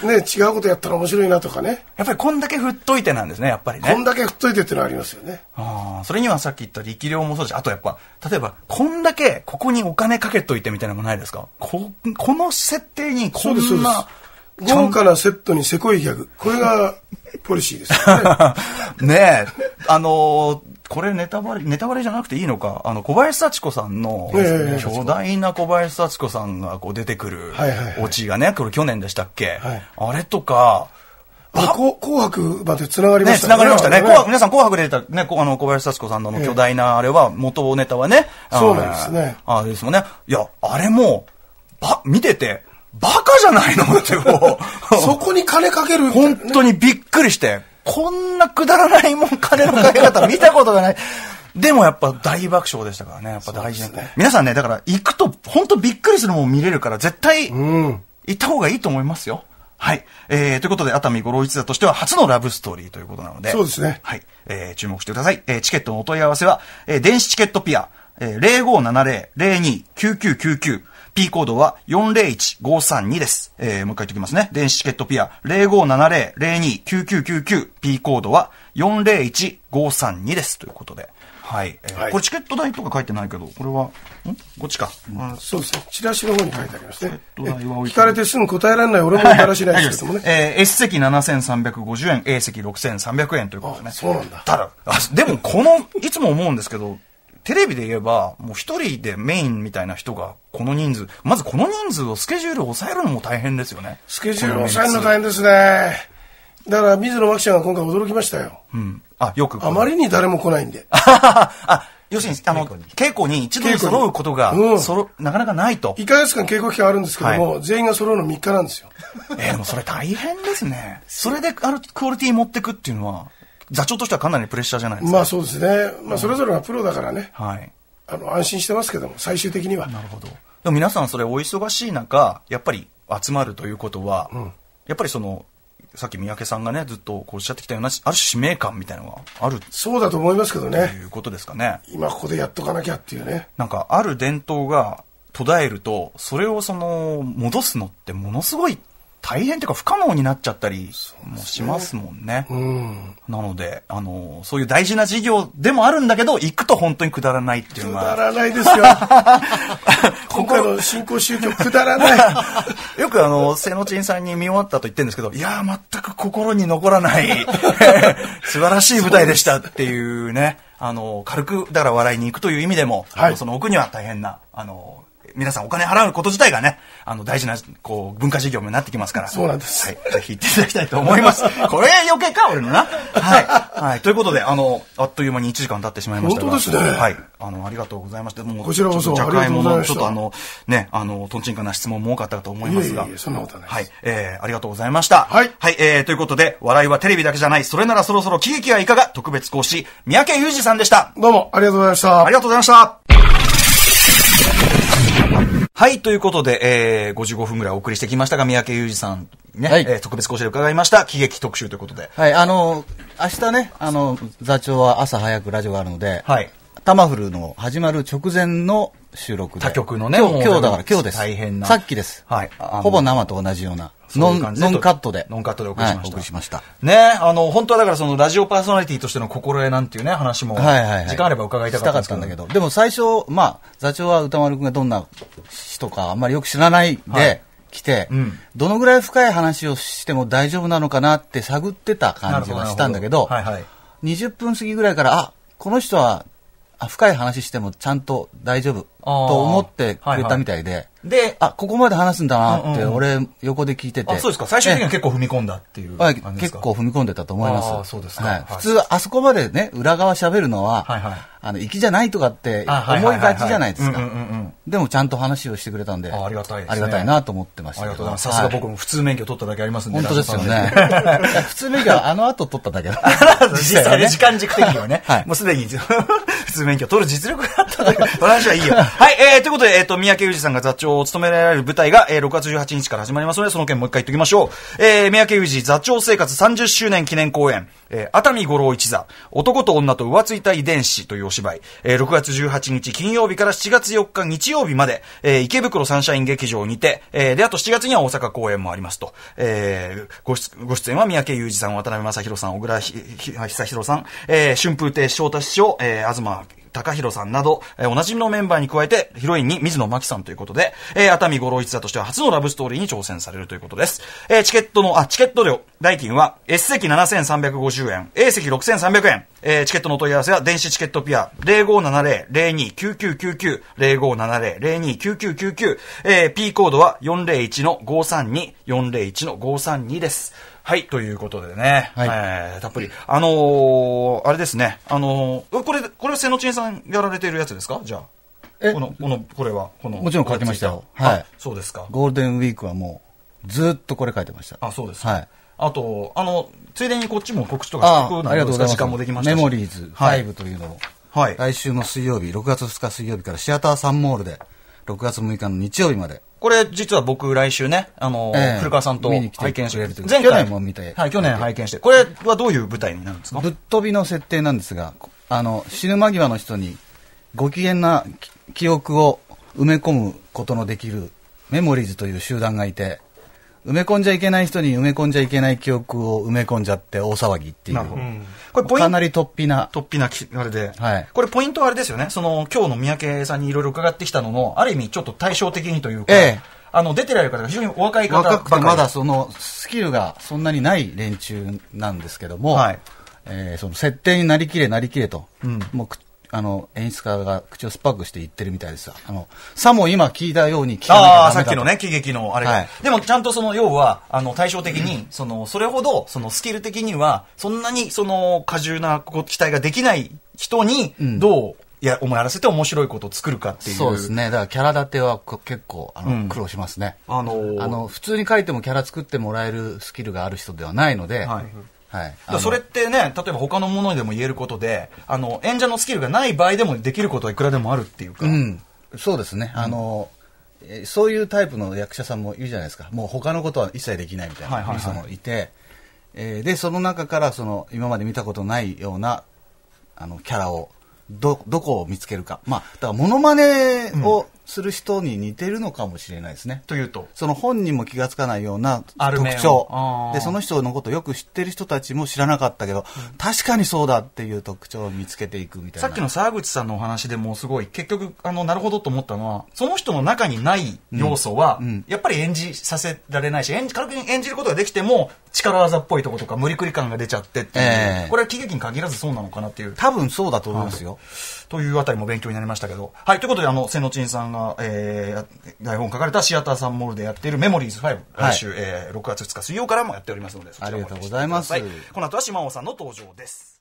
でね、ね、違うことやったら面白いなとかね。やっぱりこんだけ振っといてなんですね、やっぱりね。こんだけ振っといてっていうのはありますよね。ああ、それにはさっき言った力量もそうですあとやっぱ、例えば、こんだけここにお金かけといてみたいなのもないですかこ、この設定にこんな。そうですそうです豪華なセットにせこいギャグ。これがポリシーですね。ねえ。あのーこれネタバレ、ネタバレじゃなくていいのか、あの、小林幸子さんの、巨大な小林幸子さんがこう出てくる、オチがね、これ去年でしたっけ、はい、あれとか、あ、紅白まで繋がりましたね。繋がりましたね。紅白、皆さん紅白で出た、ね、あの、小林幸子さんの巨大なあれは、元ネタはね、そうなんですね。あれですもんね。いや、あれも、ば、見てて、バカじゃないのってこう。そこに金かける、ね、本当にびっくりして。こんなくだらないもん、金のかけ方見たことがない。でもやっぱ大爆笑でしたからね。やっぱ大事な、ね。皆さんね、だから行くと、本当びっくりするもん見れるから、絶対、行った方がいいと思いますよ。はい。えー、ということで、熱海五郎一座としては初のラブストーリーということなので。そうですね。はい。えー、注目してください。えー、チケットのお問い合わせは、えー、電子チケットピア、えー、0570-02-9999。P コードは401532です。えー、もう一回言っておきますね。電子チケットピア0570-02-9999。P コードは401532です。ということで。はい、えーはい、これチケット代とか書いてないけど、これは、んこっちか、うん、そうですね。チラシの方に書いてありますね。聞かれてすぐ答えられない、俺もだらしないですけどもね。えー、S 席7350円、A 席6300円ということでね。そうなんだ。ただ、でもこの、いつも思うんですけど、テレビで言えば、もう一人でメインみたいな人が、この人数、まずこの人数をスケジュールを抑えるのも大変ですよね。スケジュールを抑えるの大変ですね。だから水野真紀ちゃんが今回驚きましたよ。うん。あ、よく。あまりに誰も来ないんで。あ、要するに、あの、稽古に一度揃うことが、うん、そなかなかないと。1ヶ月間稽古期間あるんですけども、はい、全員が揃うの3日なんですよ。えー、でもそれ大変ですね。それで、ある、クオリティ持ってくっていうのは。座長としてはかなりプレッシャーじゃないですか。まあそうですね。まあそれぞれがプロだからね。はい。あの、安心してますけども、最終的には。なるほど。でも皆さんそれお忙しい中、やっぱり集まるということは、うん、やっぱりその、さっき三宅さんがね、ずっとおっしゃってきたような、ある使命感みたいなのがある。そうだと思いますけどね。ということですかね。今ここでやっとかなきゃっていうね。なんか、ある伝統が途絶えると、それをその、戻すのってものすごい大変っていうか不可能になっちゃったりもしますもんね。ねうん、なので、あの、そういう大事な事業でもあるんだけど、行くと本当にくだらないっていうのは。くだらないですよ。今回の新興宗教、くだらない。よくあの、瀬野陳さんに見終わったと言ってるんですけど、いや全く心に残らない、素晴らしい舞台でしたっていうね。あの、軽く、だから笑いに行くという意味でも、はい、その奥には大変な、あの、皆さんお金払うこと自体がね、あの、大事な、こう、文化事業になってきますから。そうなんです。はい。ぜひ行っていただきたいと思います。これ余計か、俺のな。はい。はい。ということで、あの、あっという間に1時間経ってしまいましたが。本当ですね。はい。あの、ありがとうございました。もう、こちらこそ、若いもの、ちょっとあの、ね、あの、とんちんかな質問も多かったかと思いますが。いえいえ、そんなことないはい。えー、ありがとうございました。はい。はい、えー、ということで、笑いはテレビだけじゃない、それならそろそろ喜劇はいかが特別講師、三宅裕二さんでした。どうも、ありがとうございました。ありがとうございました。はい、ということで、えー、55分ぐらいお送りしてきましたが、三宅裕二さんね、はい、えー、特別講師で伺いました、喜劇特集ということで。はい、あの、明日ね、あの、座長は朝早くラジオがあるので、はい。タマフルの始まる直前の収録で。他局のね、今日だから今日です。大変な。さっきです。はい。ほぼ生と同じような。ノンノンカットで。ノンカットでお送りしました。お送しました。ね、あの、本当はだからそのラジオパーソナリティとしての心得なんていうね、話も、はい時間あれば伺いたかったんだけど、でも最初、まあ、座長は歌丸君がどんな人かあんまりよく知らないで、来て、どのぐらい深い話をしても大丈夫なのかなって探ってた感じはしたんだけど、はいはい、20分過ぎぐらいから、あこの人はあ、深い話してもちゃんと大丈夫と思ってくれたみたいで、はいはい、で、あ、ここまで話すんだなって、俺、横で聞いてて、うんうん、そうですか、最終的には結構踏み込んだっていう感じですか、結構踏み込んでたと思います。そうですか、はい、普通、あそこまでね、裏側喋るのは、はいはい、あの、きじゃないとかって思いがちじゃないですか。でも、ちゃんと話をしてくれたんで、ありがたい、ね、ありがたいなと思ってました。ありがとうございます。さすが僕も普通免許取っただけありますんで、本当ですよね。普通免許はあの後取っただけだ。実際ね、時間軸的にはね、もうすでに、通免許取る実力があったとだけ話はいいよ。はい、えー、ということで、えっ、ー、と、三宅裕二さんが座長を務められる舞台が、えー、6月18日から始まりますので、その件もう一回言っておきましょう。えー、三宅裕二座長生活30周年記念公演、えー、熱海五郎一座、男と女と浮ついた遺伝子というお芝居、えー、6月18日金曜日から7月4日日曜日まで、えー、池袋サンシャイン劇場にて、えー、で、あと7月には大阪公演もありますと、えー、ごご出演は三宅裕二さん、渡辺正宏さん、小倉久弘さん、えー、春風亭昇太師匠、えー、東まあ、高弘さんなど、えー、おなじみのメンバーに加えて、ヒロインに水野真紀さんということで、えー、熱海五郎一座としては初のラブストーリーに挑戦されるということです。えー、チケットの、あ、チケット料、代金は S 席7350円、A 席6300円、えー、チケットの問い合わせは電子チケットピア0570-029999、0570-029999、えー、P コードは401-532、401-532です。はい、ということでね、はい、えー、たっぷり。あのー、あれですね、あのー、これ、これは瀬野ちんさんやられてるやつですかじゃあ。この、この、これは、この。もちろん書いてましたよ。はい。そうですか。ゴールデンウィークはもう、ずっとこれ書いてました。あ、そうですはい。あと、あの、ついでにこっちも告知とかしていくのですか時間もできましたメモリーズ5というのを、はい、来週の水曜日、6月2日水曜日からシアターサンモールで、6月6日の日曜日まで、これ実は僕来週ね、あの、えー、古川さんと拝見して、て前回も見て。はい、去年拝見して。これはどういう舞台になるんですかぶっ飛びの設定なんですが、あの、死ぬ間際の人にご機嫌な記憶を埋め込むことのできるメモリーズという集団がいて、埋め込んじゃいけない人に埋め込んじゃいけない記憶を埋め込んじゃって大騒ぎっていう。これポイント。かなり突飛な。突飛なあれで。はい。これポイントはあれですよね。その、今日の三宅さんにいろいろ伺ってきたのの、ある意味ちょっと対照的にというか、ええ、あの、出てられる方が非常にお若い方若くてまだその、スキルがそんなにない連中なんですけども、はい。えー、その設定になりきれなりきれと、うん、もうあの演出家が口を酸っぱくして言ってるみたいです。あのさも今聞いたように聞さっきのね喜劇のあれが、はい、でもちゃんとその要はあの対照的に、そのそれほどそのスキル的にはそんなにその過重な期待ができない人にどう、うんいや、思いやらせて面白いことを作るかっていう。そうですね。だからキャラ立ては結構、あの、うん、苦労しますね。あのー、あの、普通に書いてもキャラ作ってもらえるスキルがある人ではないので、はい、はい、それってね、例えば他のものにでも言えることで、あの演者のスキルがない場合でもできることはいくらでもあるっていうか、うん、そうですね、うん、あのそういうタイプの役者さんもいるじゃないですか、もう他のことは一切できないみたいな人もいて、えでその中からその今まで見たことないようなあのキャラをどどこを見つけるか、まあ、だからものまねをする人に似てるのかもしれないですね。というとその本人も気がつかないような特徴でその人のことをよく知ってる人たちも知らなかったけど、うん、確かにそうだっていう特徴を見つけていくみたいなさっきの沢口さんのお話でもすごい結局あのなるほどと思ったのはその人の中にない要素は、うんうん、やっぱり演じさせられないし演じ軽く演じることができても力技っぽいとことか無理くり感が出ちゃってっていう、えー、これは喜劇に限らずそうなのかなっていう多分そうだと思いますよ、はいというあたりも勉強になりましたけど。はい、ということで、あの、瀬野陳さんが、えー、台本書かれたシアターサンモールでやっているメモリーズ5、来週、えー、6月2日水曜からもやっておりますので、そちらもありがとうございます。この後は島尾さんの登場です。